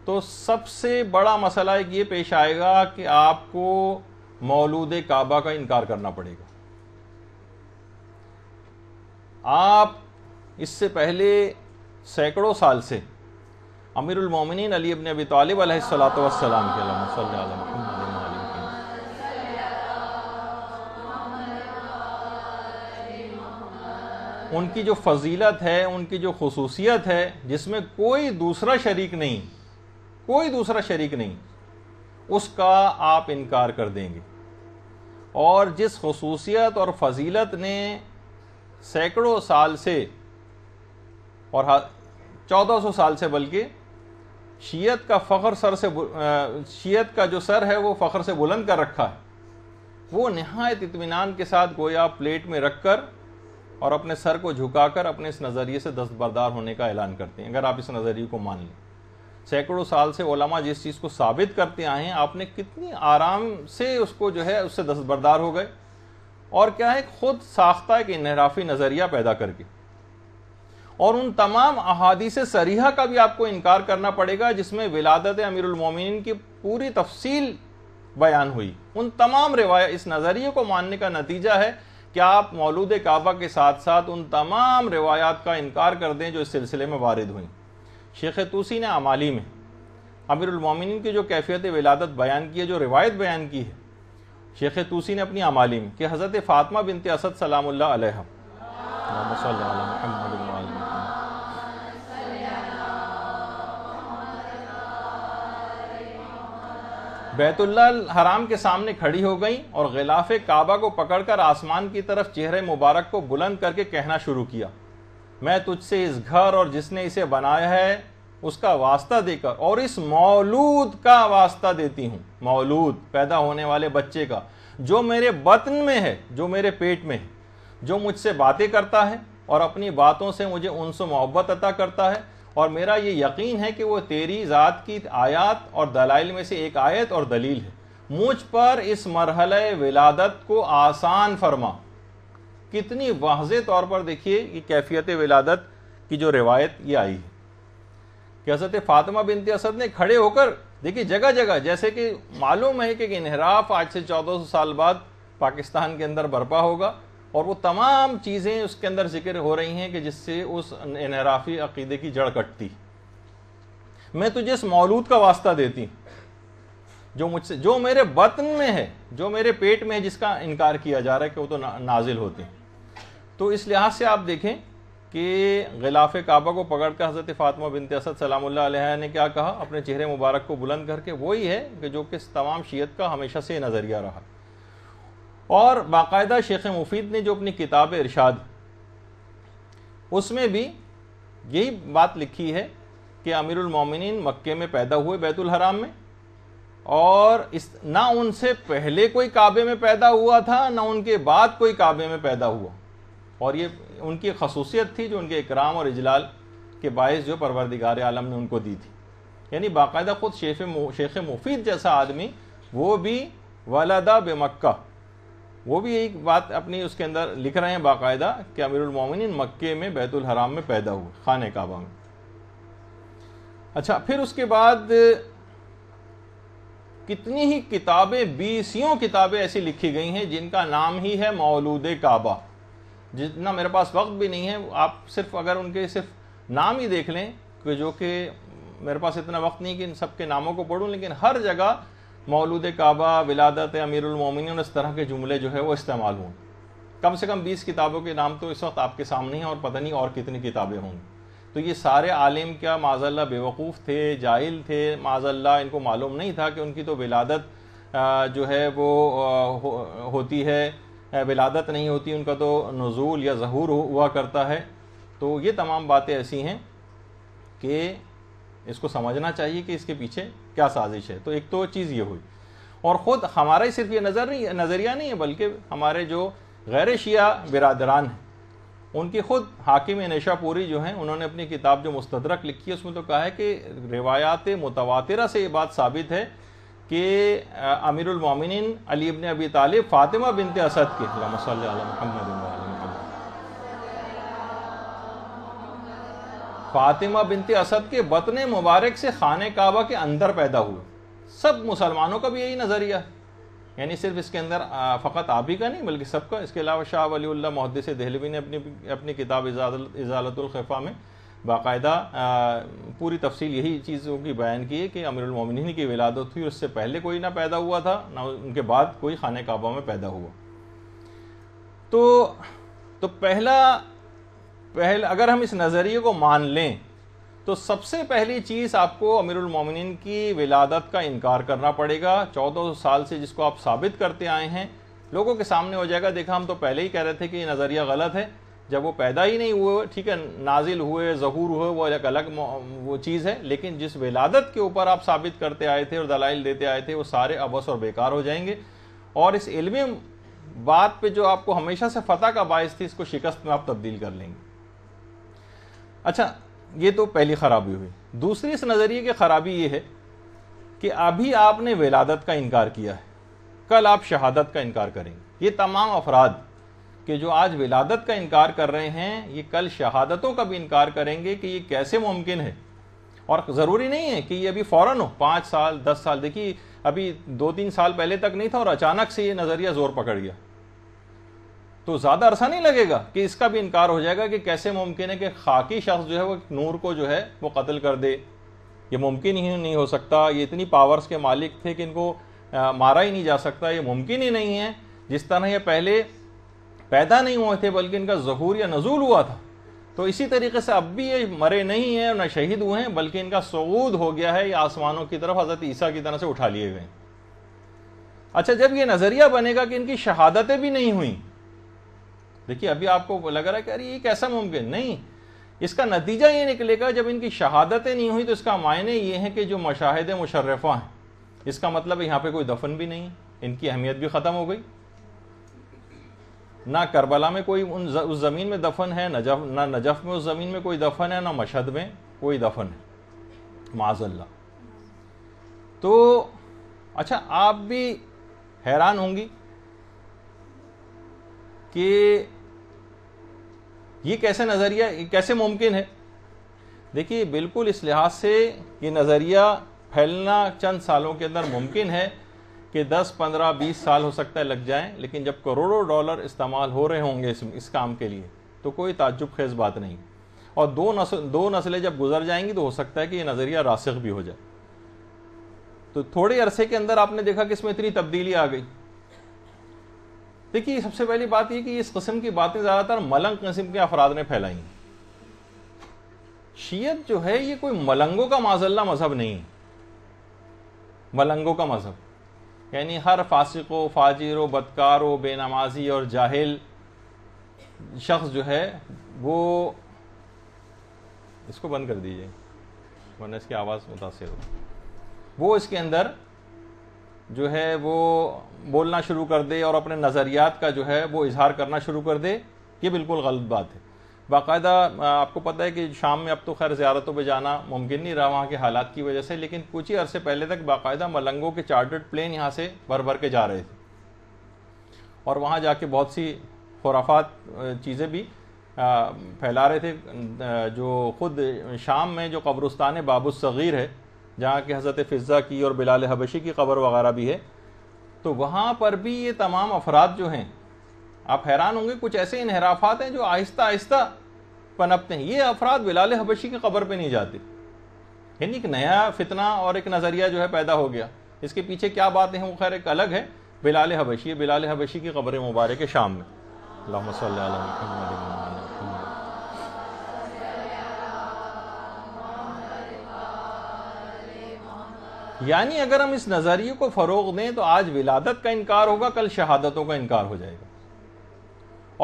तो सबसे बड़ा मसला एक ये पेश आएगा कि आपको मौलूद काबा का इनकार करना पड़ेगा आप इससे पहले सैकड़ों साल से अमीरुल मोमिनीन अली इब्न अबी तालिब अलैहिस्सलाम के अल्लाह उनकी जो फजीलत है उनकी जो खसूसियत है जिसमें कोई दूसरा शरीक नहीं कोई दूसरा शरीक नहीं उसका आप इनकार कर देंगे और जिस खसूसियत और फजीलत ने सैकड़ों साल से और चौदह साल से बल्कि शीयत का फ़ख्र सर से शीयत का जो सर है वो फ़ख्र से बुलंद कर रखा है वो नहायत इतमान के साथ गोया प्लेट में रख कर और अपने सर को झुकाकर अपने इस नज़रिए से दस्तबरदार होने का ऐलान करते हैं अगर आप इस नज़रिए को मान लें सैकड़ों साल से ओलमा जिस चीज़ को साबित करते आए हैं आपने कितनी आराम से उसको जो है उससे दस्तबरदार हो गए और क्या है खुद साख्ता एक इनहराफी नज़रिया पैदा करके और उन तमाम अहादीस सरीहा का भी आपको इनकार करना पड़ेगा जिसमें विलादत अमीरमिन की पूरी तफसील बयान हुई उन तमाम रिवायत इस नज़रिए को मानने का नतीजा है कि आप मौलूद काबा के साथ साथ उन तमाम रिवायात का इनकार कर दें जो इस सिलसिले में वारद हुई शेख तूसी ने अमाली में अमीरमिन की जो कैफियत विलादत बयान की है जो रिवायत बयान की है शेख तूसी ने अपनी अमाली में कि हज़रत फ़ातिमा बिनते असद सलाम बैतुल्ला हराम के सामने खड़ी हो गई और गिलाफ काबा को पकड़कर आसमान की तरफ चेहरे मुबारक को बुलंद करके कहना शुरू किया मैं तुझसे इस घर और जिसने इसे बनाया है उसका वास्ता देकर और इस मौलूद का वास्ता देती हूँ मौलूद पैदा होने वाले बच्चे का जो मेरे बतन में है जो मेरे पेट में है जो मुझसे बातें करता है और अपनी बातों से मुझे उनसे मोहब्बत अता करता है और मेरा ये यकीन है कि वो तेरी ज़ात की आयात और दलाइल में से एक आयत और दलील है मुझ पर इस मरहल विलादत को आसान फरमा कितनी वाज तौर पर देखिए कि कैफियत विलादत की जो रिवायत ये आई है कि हज़रत फातिमा बिनती असद ने खड़े होकर देखिए जगह जगह जैसे कि मालूम है कि इनहराफ आज से 1400 साल बाद पाकिस्तान के अंदर बर्पा होगा और वो तमाम चीज़ें उसके अंदर जिक्र हो रही हैं कि जिससे उस इनहराफी अकीदे की जड़ कटती मैं तुझे इस मौलूद का वास्ता देती जो मुझसे जो मेरे बतन में है जो मेरे पेट में है जिसका इनकार किया जा रहा है कि वो तो ना, नाजिल होती तो इस लिहाज से आप देखें कि गिलाफ काबा को पकड़ कर हज़रत फ़ातिमा बिनत असद सलाम ने क्या कहा अपने चेहरे मुबारक को बुलंद करके वही है कि जो कि तमाम शीयत का हमेशा से नज़रिया रहा और बाकायदा शेख मुफीद ने जो अपनी किताब इरशाद उसमें भी यही बात लिखी है कि अमीरमिन मक्के में पैदा हुए बैतुल हराम में और इस ना उनसे पहले कोई काबे में पैदा हुआ था ना उनके बाद कोई काबे में पैदा हुआ और ये उनकी खसूसियत थी जो उनके इकराम और इजलाल के बायस जो परवरदिगार आलम ने उनको दी थी यानी बाकायदा ख़ुद शेख शेख मुफीद जैसा आदमी वो भी वलदा बे मक्का वो भी एक बात अपनी उसके अंदर लिख रहे हैं बाकायदा कि अमीरुल मोमिन मक्के में बैतुल हराम में पैदा हुए खान काबा में अच्छा फिर उसके बाद कितनी ही किताबें बीसियों किताबें ऐसी लिखी गई हैं जिनका नाम ही है मौलूद काबा जितना मेरे पास वक्त भी नहीं है आप सिर्फ अगर उनके सिर्फ नाम ही देख लें कि जो कि मेरे पास इतना वक्त नहीं कि इन सब के नामों को पढ़ूं लेकिन हर जगह मौलूद काबा विलादत और इस तरह के जुमले जो है वो इस्तेमाल हों कम से कम बीस किताबों के नाम तो इस वक्त आपके सामने हैं और पता नहीं और कितनी किताबें होंगी तो ये सारे आलिम क्या माजल्ला बेवकूफ़ थे जाहिल थे माजल्ला इनको मालूम नहीं था कि उनकी तो विलादत जो है वो होती है विलादत नहीं होती उनका तो नज़ूल या जहूर हुआ करता है तो ये तमाम बातें ऐसी हैं कि इसको समझना चाहिए कि इसके पीछे क्या साजिश है तो एक तो चीज़ ये हुई और ख़ुद हमारा ही सिर्फ ये नज़र नहीं नज़रिया नहीं है बल्कि हमारे जो गैर शिया बिरादरान हैं उनकी ख़ुद हाकिम पूरी जो हैं उन्होंने अपनी किताब जो मुस्तदरक लिखी है उसमें तो कहा है कि रिवायात मुतवातरा से ये बात साबित है कि अमीरमिन अली अबन अबी तालिब फ़ातिमा बिनत असद के महमद फातिमा बिनते असद के बतन मुबारक से खान काबा के अंदर पैदा हुए सब मुसलमानों का भी यही नज़रिया यानी सिर्फ इसके अंदर फ़कत आप ही का नहीं बल्कि सबका इसके अलावा शाह वली महदस दहलवी ने अपनी अपनी किताब इजालतुल्खफ़ा में बाकायदा पूरी तफसील यही चीज़ों की बयान की है कि अमीरमिन की विलादत हुई उससे पहले कोई ना पैदा हुआ था ना उनके बाद कोई खान काबा में पैदा हुआ तो तो पहला पहले अगर हम इस नज़रिए को मान लें तो सबसे पहली चीज़ आपको अमीरुल मोमिनीन की विलादत का इनकार करना पड़ेगा चौदह साल से जिसको आप साबित करते आए हैं लोगों के सामने हो जाएगा देखा हम तो पहले ही कह रहे थे कि ये नज़रिया गलत है जब वो पैदा ही नहीं हुए ठीक है नाजिल हुए जहूर हुए वो एक अलग वो चीज़ है लेकिन जिस विलादत के ऊपर आप साबित करते आए थे और दलाइल देते आए थे वो सारे अबस और बेकार हो जाएंगे और इस इलमी बात पे जो आपको हमेशा से फतह का बायस थी इसको शिकस्त में आप तब्दील कर लेंगे अच्छा ये तो पहली खराबी हुई दूसरी इस नज़रिए की खराबी ये है कि अभी आपने विलादत का इनकार किया है कल आप शहादत का इनकार करेंगे ये तमाम अफराद के जो आज विलादत का इनकार कर रहे हैं ये कल शहादतों का भी इनकार करेंगे कि ये कैसे मुमकिन है और ज़रूरी नहीं है कि ये अभी फ़ौरन हो पाँच साल दस साल देखिए अभी दो तीन साल पहले तक नहीं था और अचानक से ये नज़रिया ज़ोर पकड़ गया तो ज़्यादा अरसा नहीं लगेगा कि इसका भी इनकार हो जाएगा कि कैसे मुमकिन है कि खाकी शख्स जो है वो नूर को जो है वो कत्ल कर दे ये मुमकिन ही नहीं हो सकता ये इतनी पावर्स के मालिक थे कि इनको आ, मारा ही नहीं जा सकता ये मुमकिन ही नहीं है जिस तरह ये पहले पैदा नहीं हुए थे बल्कि इनका जहूर या नजूल हुआ था तो इसी तरीके से अब भी ये मरे नहीं हैं और ना शहीद हुए हैं बल्कि इनका सऊद हो गया है ये आसमानों की तरफ हज़रत ईसा की तरह से उठा लिए हुए अच्छा जब ये नज़रिया बनेगा कि इनकी शहादतें भी नहीं हुई देखिए अभी आपको लग रहा है कि अरे ये कैसा मुमकिन नहीं इसका नतीजा ये निकलेगा जब इनकी शहादतें नहीं हुई तो इसका मायने ये हैं कि जो मशाहदे मुशर्रफा हैं इसका मतलब यहाँ पे कोई दफन भी नहीं इनकी अहमियत भी ख़त्म हो गई ना करबला में कोई उन ज, उस ज़मीन में दफन है नजफ ना नजफ में उस ज़मीन में कोई दफन है ना मशहद में कोई दफन है माजल्ला तो अच्छा आप भी हैरान होंगी कि ये कैसे नज़रिया कैसे मुमकिन है देखिए बिल्कुल इस लिहाज से ये नज़रिया फैलना चंद सालों के अंदर मुमकिन है कि 10, 15, 20 साल हो सकता है लग जाएं लेकिन जब करोड़ों डॉलर इस्तेमाल हो रहे होंगे इस, इस काम के लिए तो कोई ताजुब खेज बात नहीं और दो नस्ल दो नस्लें जब गुजर जाएंगी तो हो सकता है कि ये नज़रिया रासिक भी हो जाए तो थोड़े अरसे के अंदर आपने देखा कि इसमें इतनी तब्दीली आ गई देखिए सबसे पहली बात यह कि इस कस्म की बातें ज़्यादातर मलंग कस्म के अफराद ने फैलाई शीयत जो है ये कोई मलंगों का माजल्ला मजहब नहीं मलंगों का मजहब यानी हर फासिको फाजिर बदकार बेनमाजी और जाहिल शख्स जो है वो इसको बंद कर दीजिए वरना इसकी आवाज़ मुतासर हो वो इसके अंदर जो है वो बोलना शुरू कर दे और अपने नज़रियात का जो है वो इजहार करना शुरू कर दे ये बिल्कुल गलत बात है बाकायदा आपको पता है कि शाम में अब तो खैर ज़्यारतों पर जाना मुमकिन नहीं रहा वहाँ के हालात की वजह से लेकिन कुछ ही अरसे पहले तक बाकायदा मलंगों के चार्टर्ड प्लेन यहाँ से भर भर के जा रहे थे और वहाँ जाके बहुत सी खुराफात चीज़ें भी फैला रहे थे जो खुद शाम में जो कब्रस्तान बाबुल सग़ीर है जहाँ के हज़रत फ़िज़ा की और बिलाल हबशी की कबर वगैरह भी है तो वहाँ पर भी ये तमाम अफराद जो हैं आप हैरान होंगे कुछ ऐसे इनहराफात हैं जो आहिस्ता आहिस्ता पनपते हैं ये अफराद बिलाल हबशी की कबर पर नहीं जाते यानी एक नया फितना और एक नज़रिया जो है पैदा हो गया इसके पीछे क्या बातें हैं वो खैर एक अलग है बिलाल हबशी बिलाल हबशी की कबर मुबारक शाम में अल्लाह यानी अगर हम इस नज़रिए को फ़रोग दें तो आज विलादत का इनकार होगा कल शहादतों का इनकार हो जाएगा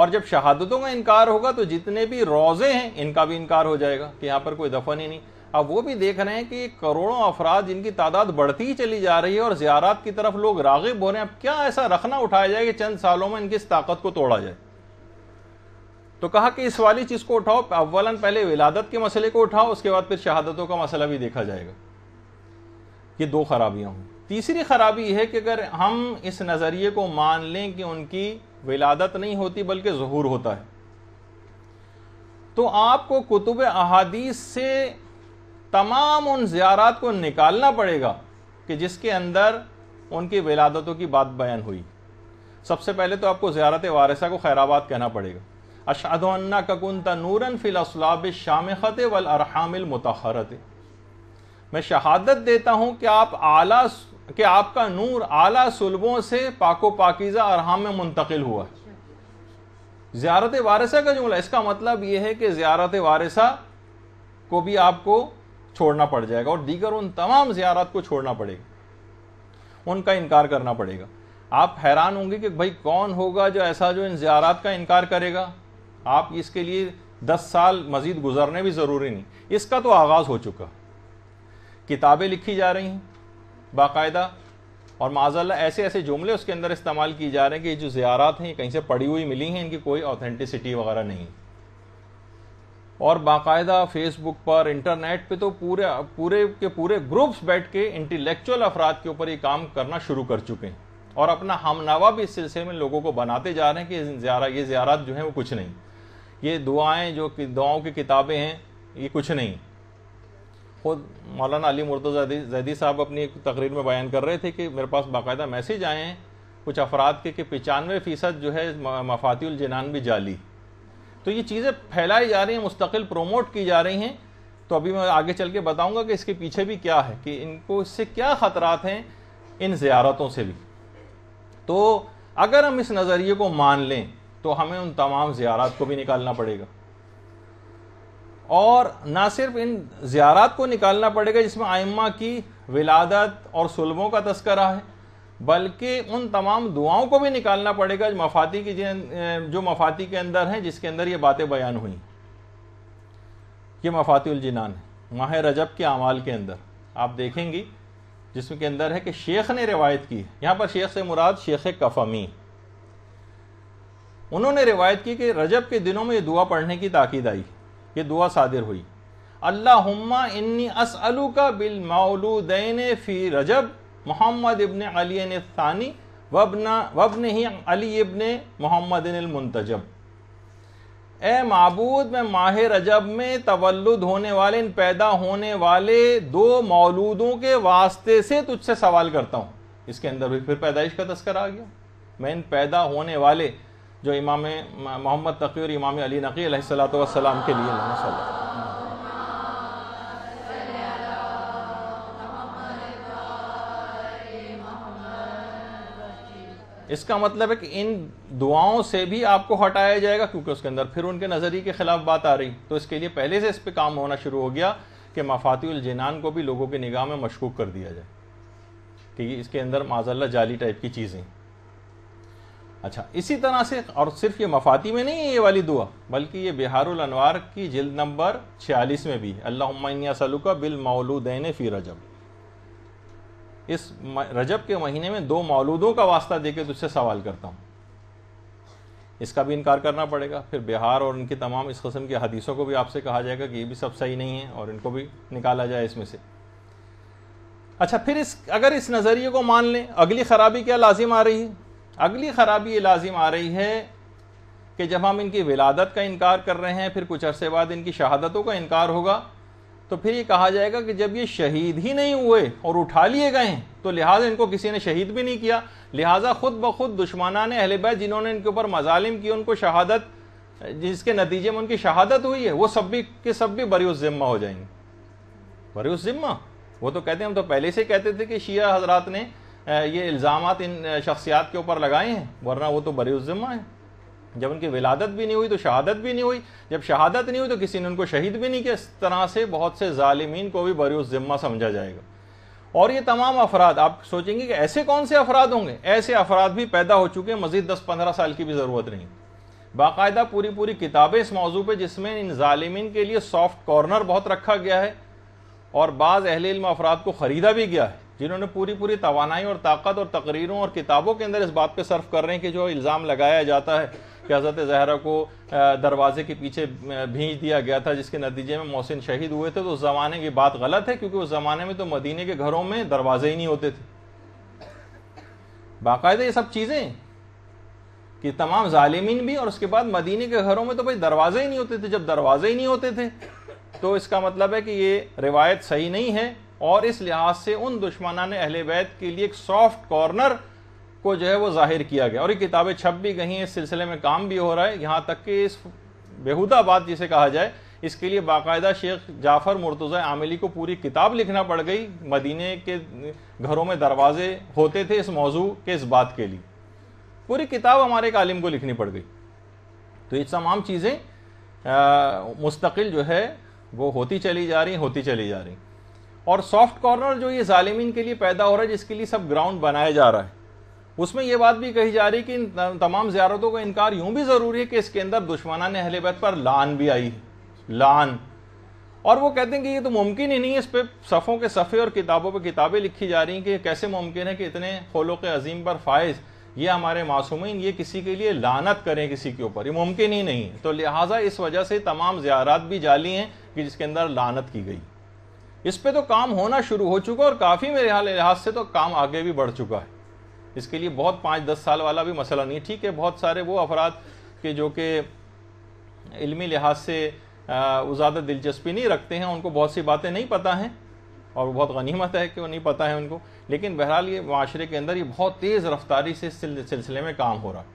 और जब शहादतों का इनकार होगा तो जितने भी रोज़े हैं इनका भी इनकार हो जाएगा कि यहाँ पर कोई दफन ही नहीं अब वो भी देख रहे हैं कि करोड़ों अफराद जिनकी तादाद बढ़ती ही चली जा रही है और ज्यारात की तरफ लोग रागिब हो रहे हैं अब क्या ऐसा रखना उठाया जाए कि चंद सालों में इनकी इस ताकत को तोड़ा जाए तो कहा कि इस वाली चीज़ को उठाओ अव्वलन पहले विलादत के मसले को उठाओ उसके बाद फिर शहादतों का मसला भी देखा जाएगा ये दो खराबियाँ हों तीसरी खराबी है कि अगर हम इस नज़रिए को मान लें कि उनकी विलादत नहीं होती बल्कि जहूर होता है तो आपको कुतुब अहादीस से तमाम उन ज़्यारात को निकालना पड़ेगा कि जिसके अंदर उनकी विलादतों की बात बयान हुई सबसे पहले तो आपको ज़्यारत वारसा को खैराबाद कहना पड़ेगा अशदन्ना ककुन तनूरन फिलसलाब शाम ख़त वल अरहामिल मैं शहादत देता हूं कि आप आला कि आपका नूर आला सुलबों से पाको पाकिजा अरहाम में मुंतकिल हुआ है ज्यारत वारसा का जुमला इसका मतलब यह है कि ज्यारत वारसा को भी आपको छोड़ना पड़ जाएगा और दीगर उन तमाम ज्यारत को छोड़ना पड़ेगा उनका इनकार करना पड़ेगा आप हैरान होंगे कि भाई कौन होगा जो ऐसा जो इन ज्यारत का इनकार करेगा आप इसके लिए दस साल मजीद गुजरने भी ज़रूरी नहीं इसका तो आगाज़ हो चुका है किताबें लिखी जा रही हैं बाकायदा और माजल्ला ऐसे ऐसे जुमले उसके अंदर इस्तेमाल किए जा रहे हैं कि जो ज़्यारत हैं कहीं से पड़ी हुई मिली हैं इनकी कोई ऑथेंटिसिटी वगैरह नहीं और बाकायदा फेसबुक पर इंटरनेट पे तो पूरे पूरे के पूरे ग्रुप्स बैठ के इंटेलेक्चुअल अफराद के ऊपर ये काम करना शुरू कर चुके हैं और अपना हमनावा भी इस सिलसिले में लोगों को बनाते जा रहे हैं कि ज़्यारा ये ज़्यारत जो है वो कुछ नहीं ये दुआएं जो कि दुआओं की किताबें हैं ये कुछ नहीं खुद मौलाना अली मुर्तज़ा जैदी साहब अपनी एक तकरीर में बयान कर रहे थे कि मेरे पास बाकायदा मैसेज आए हैं कुछ अफराद के कि पचानवे फ़ीसद जो है मफातीजनान भी जाली तो ये चीज़ें फैलाई जा रही हैं मुस्तकिल प्रोमोट की जा रही हैं तो अभी मैं आगे चल के बताऊँगा कि इसके पीछे भी क्या है कि इनको इससे क्या ख़तरा हैं इन ज़्यारतों से भी तो अगर हम इस नज़रिए को मान लें तो हमें उन तमाम ज़्यारत को भी निकालना पड़ेगा और ना सिर्फ इन ज़्यारात को निकालना पड़ेगा जिसमें आइम्मा की विलादत और सुलभों का तस्करा है बल्कि उन तमाम दुआओं को भी निकालना पड़ेगा मफाती की जो मफाती के अंदर हैं जिसके अंदर ये बातें बयान हुई ये मफातुलजिनान है माह रजब के अमाल के अंदर आप देखेंगी जिसमें के अंदर है कि शेख ने रिवायत की यहाँ पर शेख से मुराद शेख कफमी उन्होंने रिवायत की कि रजब के दिनों में ये दुआ पढ़ने की ताकीद आई ये दुआ सादिर हुई अल्लाहुम्मा इन्नी असअलुका बिल मौलूदैन फी रजब मोहम्मद इबन अली थानी वबना वबन ही अली इबन मोहम्मद मुंतजब ए मबूद में माह रजब में तवल्लुद होने वाले इन पैदा होने वाले दो मौलूदों के वास्ते से तुझसे सवाल करता हूँ इसके अंदर भी फिर पैदाइश का तस्कर आ गया मैं इन पैदा होने वाले जो इमाम मोहम्मद तकी और इमाम अली नकी सलाम के लिए इसका मतलब है कि इन दुआओं से भी आपको हटाया जाएगा क्योंकि उसके अंदर फिर उनके नज़रिए के ख़िलाफ़ बात आ रही तो इसके लिए पहले से इस पर काम होना शुरू हो गया कि मफातिल जिनान को भी लोगों की निगाह में मशकूक कर दिया जाए कि इसके अंदर माजल्ला जाली टाइप की चीज़ें अच्छा इसी तरह से और सिर्फ ये मफाती में नहीं है ये वाली दुआ बल्कि ये बिहारुल अनवार की जिल्द नंबर 46 में भी है अल्लाह सलुका बिल मौलूदैन फ़ी रजब इस रजब के महीने में दो मौलूदों का वास्ता देकर तुझसे सवाल करता हूँ इसका भी इनकार करना पड़ेगा फिर बिहार और उनकी तमाम इस कस्म की हदीसों को भी आपसे कहा जाएगा कि ये भी सब सही नहीं है और इनको भी निकाला जाए इसमें से अच्छा फिर इस अगर इस नज़रिए को मान लें अगली खराबी क्या लाजिम आ रही है अगली खराबी ये लाजिम आ रही है कि जब हम इनकी विलादत का इनकार कर रहे हैं फिर कुछ अरसे बाद इनकी शहादतों का इनकार होगा तो फिर ये कहा जाएगा कि जब ये शहीद ही नहीं हुए और उठा लिए गए तो लिहाजा इनको किसी ने शहीद भी नहीं किया लिहाजा खुद ब खुद दुश्मना ने बैत जिन्होंने इनके ऊपर मजालिम किए उनको शहादत जिसके नतीजे में उनकी शहादत हुई है वो सब भी के सब भी बरी ज़िम्मा हो जाएंगे बरी ज़िम्मा वो तो कहते हैं हम तो पहले से कहते थे कि शिया हजरात ने ये इल्ज़ाम इन शख्सियात के ऊपर लगाए हैं वरना वो तो बरज़मा है जब उनकी विलादत भी नहीं हुई तो शहादत भी नहीं हुई जब शहादत नहीं हुई तो किसी ने उनको शहीद भी नहीं किया इस तरह से बहुत से ालिमीन को भी बरज़िम्मा समझा जाएगा और ये तमाम अफराद आप सोचेंगे कि ऐसे कौन से अफराद होंगे ऐसे अफराद भी पैदा हो चुके हैं मजीद दस पंद्रह साल की भी ज़रूरत नहीं बाकायदा पूरी पूरी किताबें इस मौजू पर जिसमें इन ालिमीन के लिए सॉफ्ट कॉर्नर बहुत रखा गया है और बाज़ अहल अफराद को ख़रीदा भी गया है जिन्होंने पूरी पूरी तोानाई और ताकत और तकरीरों और किताबों के अंदर इस बात पर सर्फ कर रहे हैं कि जो इल्ज़ाम लगाया जाता है कि हज़रत जहरा को दरवाजे के पीछे भीज दिया गया था जिसके नतीजे में मोहसिन शहीद हुए थे तो उस ज़माने की बात गलत है क्योंकि उस ज़माने में तो मदीने के घरों में दरवाजे ही नहीं होते थे बाकायदा ये सब चीज़ें कि तमाम ालिमीन भी और उसके बाद मदीने के घरों में तो भाई दरवाजे ही नहीं होते थे जब दरवाजे ही नहीं होते थे तो इसका मतलब है कि ये रिवायत सही नहीं है और इस लिहाज से उन ने अहल बैत के लिए एक सॉफ्ट कॉर्नर को जो है वो जाहिर किया गया और ये किताबें छप भी गई हैं इस सिलसिले में काम भी हो रहा है यहाँ तक कि इस बात जिसे कहा जाए इसके लिए बाकायदा शेख जाफर मुर्तज़ा आमिली को पूरी किताब लिखना पड़ गई मदीने के घरों में दरवाजे होते थे इस मौजू के इस बात के लिए पूरी किताब हमारे एक आलिम को लिखनी पड़ गई तो ये तमाम चीज़ें मुस्तकिल जो है वो होती चली जा रही होती चली जा रही और सॉफ्ट कॉर्नर जो ये जालिमिन के लिए पैदा हो रहा है जिसके लिए सब ग्राउंड बनाया जा रहा है उसमें यह बात भी कही जा रही है कि इन तमाम ज्यारतों का इनकार यूं भी ज़रूरी है कि इसके अंदर दुश्मना ने अहले बैत पर लान भी आई लान और वो कहते हैं कि ये तो मुमकिन ही नहीं है इस पर सफ़ों के सफ़े और किताबों पर किताबें लिखी जा रही हैं कि कैसे मुमकिन है कि इतने खोलों के अजीम पर फायज़ ये हमारे मासूमिन ये किसी के लिए लानत करें किसी के ऊपर ये मुमकिन ही नहीं है तो लिहाजा इस वजह से तमाम ज्यारात भी जाली हैं कि जिसके अंदर लानत की गई इस पे तो काम होना शुरू हो चुका और काफ़ी मेरे लिहाज से तो काम आगे भी बढ़ चुका है इसके लिए बहुत पाँच दस साल वाला भी मसला नहीं ठीक है बहुत सारे वो अफराद के जो कि इल्मी लिहाज से वो ज़्यादा दिलचस्पी नहीं रखते हैं उनको बहुत सी बातें नहीं पता हैं और बहुत गनीमत है कि वो नहीं पता है उनको लेकिन बहरहाल ये माशरे के अंदर ये बहुत तेज़ रफ्तारी से इस सिलसिले में काम हो रहा है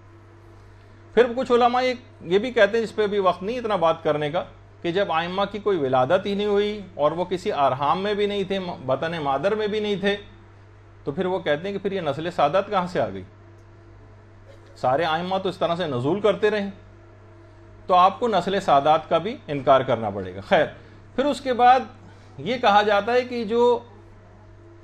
फिर कुछ उलमा ये ये भी कहते हैं इस पर भी वक्त नहीं इतना बात करने का कि जब आयमा की कोई विलादत ही नहीं हुई और वो किसी आरहाम में भी नहीं थे वतन मादर में भी नहीं थे तो फिर वो कहते हैं कि फिर ये नस्ल सादात कहाँ से आ गई सारे आइम्मा तो इस तरह से नजूल करते रहे तो आपको नस्ल सादात का भी इनकार करना पड़ेगा खैर फिर उसके बाद ये कहा जाता है कि जो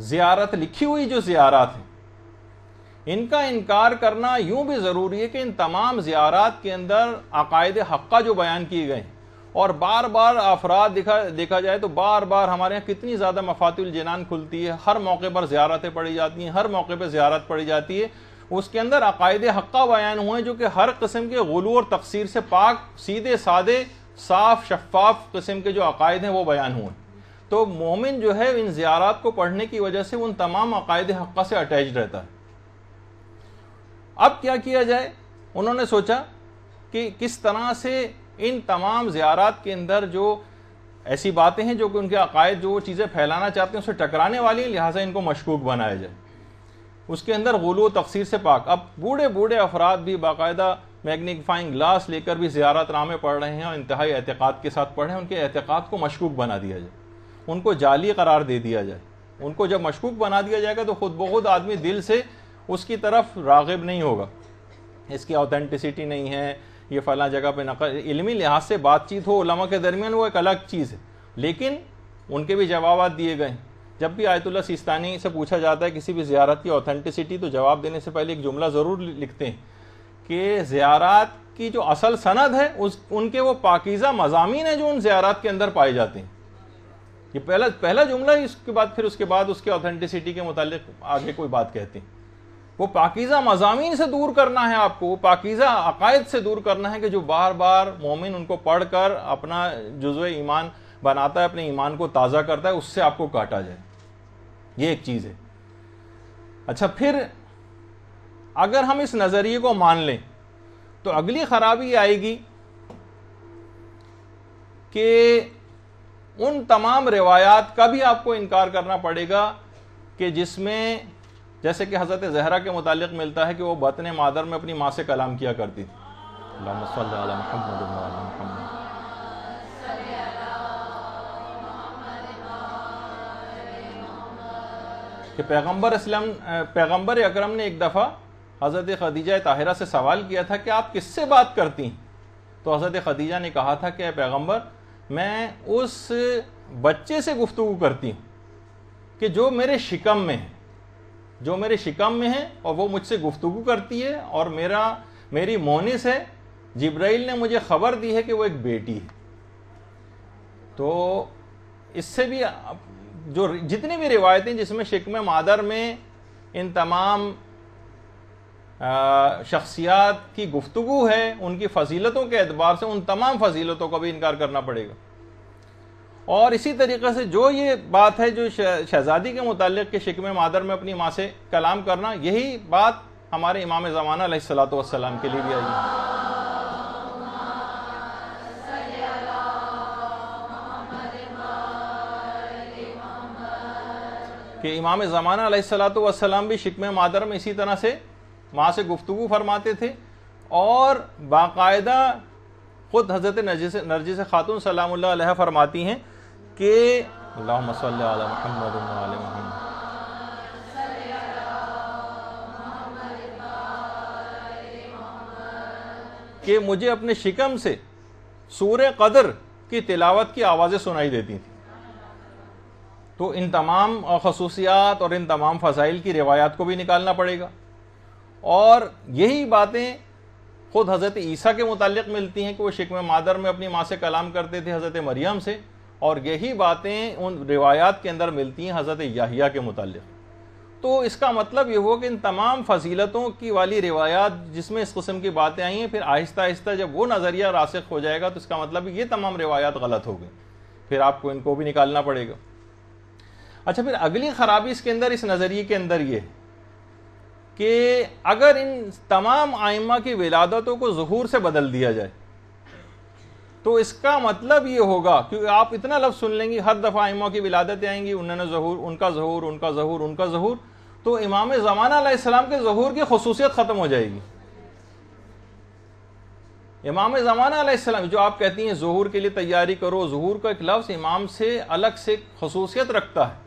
ज़ियारत लिखी हुई जो ज़ियारत है इनका इनकार करना यूं भी ज़रूरी है कि इन तमाम ज़ियारत के अंदर अकायद हक्का जो बयान किए गए हैं और बार बार अफराद देखा देखा जाए तो बार बार हमारे यहाँ कितनी ज़्यादा मफातुल जनान खुलती है हर मौके पर ज्यारतें पड़ी जाती हैं हर मौके पर ज्यारत पड़ी जाती है उसके अंदर अकायद हक्का बयान हुए जो कि हर किस्म के गलू और तकसीर से पाक सीधे सादे साफ शफाफ किस्म के जो अकायद हैं वो बयान हुए तो मोमिन जो है इन ज़्यारात को पढ़ने की वजह से उन तमाम अकायद हक्का से अटैच रहता है अब क्या किया जाए उन्होंने सोचा कि किस तरह से इन तमाम ज़्यारात के अंदर जो ऐसी बातें हैं जो कि उनके अकायद जो चीज़ें फैलाना चाहते हैं उससे टकराने वाली हैं लिहाजा इनको मशकूक बनाया जाए उसके अंदर गलू तकसीर से पाक अब बूढ़े बूढ़े अफराद भी बाकायदा मैग्नीफाइंग ग्लास लेकर भी ज्यारत नामे पढ़ रहे हैं और इंतहाई एहतिकात के साथ पढ़ रहे हैं उनके एहतिकात को मशकूक बना दिया जाए उनको जाली करार दे दिया जाए उनको जब मशकूक बना दिया जाएगा तो खुद ब खुद आदमी दिल से उसकी तरफ रागब नहीं होगा इसकी ऑथेंटिसिटी नहीं है ये फला जगह पे नकल इलमी लिहाज से बातचीत हो उलमा के दरमियान वो एक अलग चीज़ है लेकिन उनके भी जवाब दिए गए जब भी आयतुल्ला सिस्तानी से पूछा जाता है किसी भी ज्यारत की ऑथेंटिसिटी तो जवाब देने से पहले एक जुमला ज़रूर लिखते हैं कि ज्यारात की जो असल सनद है उस उनके वो पाकिज़ा मजामी हैं जो उन ज्यारत के अंदर पाए जाते हैं ये पहला पहला जुमला इसके बाद फिर उसके बाद उसके ऑथेंटिसिटी के मुतालिक आगे कोई बात कहती हैं वो पाकिज़ा मजामी से दूर करना है आपको पाकिज़ा अकायद से दूर करना है कि जो बार बार मोमिन उनको पढ़ कर अपना जुज़ ईमान बनाता है अपने ईमान को ताज़ा करता है उससे आपको काटा जाए ये एक चीज़ है अच्छा फिर अगर हम इस नज़रिए को मान लें तो अगली खराबी आएगी कि उन तमाम रिवायात का भी आपको इनकार करना पड़ेगा कि जिसमें जैसे कि हज़रत जहरा के मुतालिक मिलता है कि वो बतन मादर में अपनी माँ से कलाम किया करती थी कि पैगंबर इस्लाम पैगंबर अकरम ने एक दफ़ा हज़रत खदीजा ताहिरा से सवाल किया था कि आप किससे बात करती हैं तो हज़रत खदीजा ने कहा था कि पैगंबर मैं उस बच्चे से गुफ्तु करती हूँ कि जो मेरे शिकम में है जो मेरे शिकम में है और वो मुझसे गुफ्तगु करती है और मेरा मेरी मोनिस है जिब्राइल ने मुझे खबर दी है कि वो एक बेटी है तो इससे भी जो जितनी भी रिवायतें जिसमें शिकम मादर में इन तमाम शख्सियात की गुफ्तगु है उनकी फजीलतों के अतबार से उन तमाम फजीलतों का भी इनकार करना पड़ेगा और इसी तरीके से जो ये बात है जो शहजादी के मुतल के शिकम मादर में अपनी माँ से कलाम करना यही बात हमारे इमाम ज़माना सलाम के लिए भी आई है कि इमाम ज़माना सलाम भी शिकम मादर में इसी तरह से माँ से गुफ्तु फरमाते थे और बाकायदा ख़ुद हज़रत नरजिस नरजिस ख़ातून सलाम फरमाती हैं के कि मुझे अपने शिकम से सूर्य कदर की तिलावत की आवाज़ें सुनाई देती थी तो इन तमाम खसूसियात और इन तमाम फसाइल की रिवायात को भी निकालना पड़ेगा और यही बातें ख़ुद हज़रत ईसा के मुतक़ मिलती हैं कि वो शिकम मादर में अपनी माँ से कलाम करते थे हज़रत मरियम से और यही बातें उन रिवायात के अंदर मिलती हैं हज़रत याहिया के मतलब तो इसका मतलब ये हुआ कि इन तमाम फजीलतों की वाली रिवायात जिसमें इस कस्म की बातें आई हैं फिर आहिस्ता आहिस्ता जब वो नज़रिया रासिक हो जाएगा तो इसका मतलब ये तमाम रिवायात गलत हो गई फिर आपको इनको भी निकालना पड़ेगा अच्छा फिर अगली खराबी इसके अंदर इस नज़रिए के अंदर ये है कि अगर इन तमाम आइमा की विलादतों को जहूर से बदल दिया जाए तो इसका मतलब ये होगा क्योंकि आप इतना लफ्ज़ सुन लेंगी हर दफ़ा आइमा की विलादतें आएंगी उन्होंने जहूर उनका जहूर उनका जहूर उनका जहूर तो इमाम ज़मानाम के जहूर की खसूसियत ख़त्म हो जाएगी इमाम ज़मानाम जो आप कहती हैं जहूर के लिए तैयारी करो जहूर का एक लफ्ज़ इमाम से अलग से खसूसियत रखता है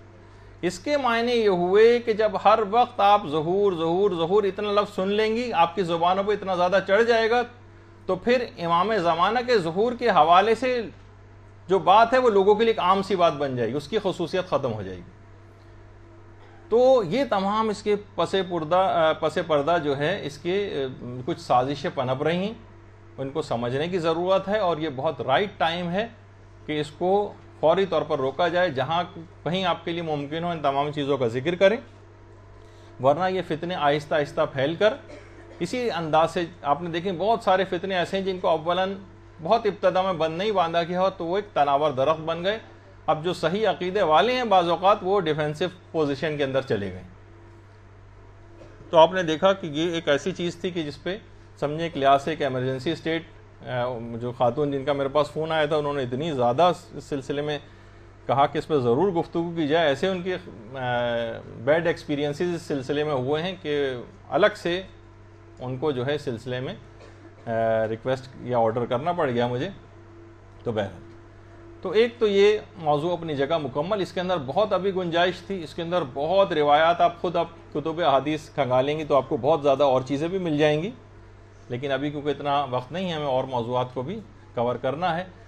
इसके मायने ये हुए कि जब हर वक्त आप जहूर जहूर जहूर इतना लफ्ज़ सुन लेंगी आपकी ज़ुबानों पर इतना ज़्यादा चढ़ जाएगा तो फिर इमाम ज़माना के जहूर के हवाले से जो बात है वो लोगों के लिए एक आम सी बात बन जाएगी उसकी खसूसियत ख़त्म हो जाएगी तो ये तमाम इसके पसे पर्दा पसे पर्दा जो है इसके कुछ साजिशें पनप रही हैं उनको समझने की ज़रूरत है और ये बहुत राइट टाइम है कि इसको फौरी तौर पर रोका जाए जहाँ कहीं आपके लिए मुमकिन हो इन तमाम चीज़ों का जिक्र करें वरना ये फितने आहिस्ता आहिस्ता फैल कर इसी अंदाज से आपने देखें बहुत सारे फितने ऐसे हैं जिनको अवलन बहुत इब्तदा में बंद नहीं बांधा गया हो तो वो एक तनावर दरख्त बन गए अब जो सही अकीदे वाले हैं बाज़ात वो डिफेंसिव पोजिशन के अंदर चले गए तो आपने देखा कि ये एक ऐसी चीज़ थी कि जिसपे समझे एक लिहाज से एक एमरजेंसी स्टेट जो खातून जिनका मेरे पास फ़ोन आया था उन्होंने इतनी ज़्यादा इस सिलसिले में कहा कि इस पर ज़रूर गुफ्तु की जाए ऐसे उनके बैड एक्सपीरियंसिस इस सिलसिले में हुए हैं कि अलग से उनको जो है सिलसिले में रिक्वेस्ट या ऑर्डर करना पड़ गया मुझे तो बहरहाल तो एक तो ये मौजू अपनी जगह मुकम्मल इसके अंदर बहुत अभी गुंजाइश थी इसके अंदर बहुत रिवायात आप खुद आप कुतुब हदीस खंगालेंगी तो आपको बहुत ज़्यादा और चीज़ें भी मिल जाएंगी लेकिन अभी क्योंकि इतना वक्त नहीं है हमें और मौजूद को भी कवर करना है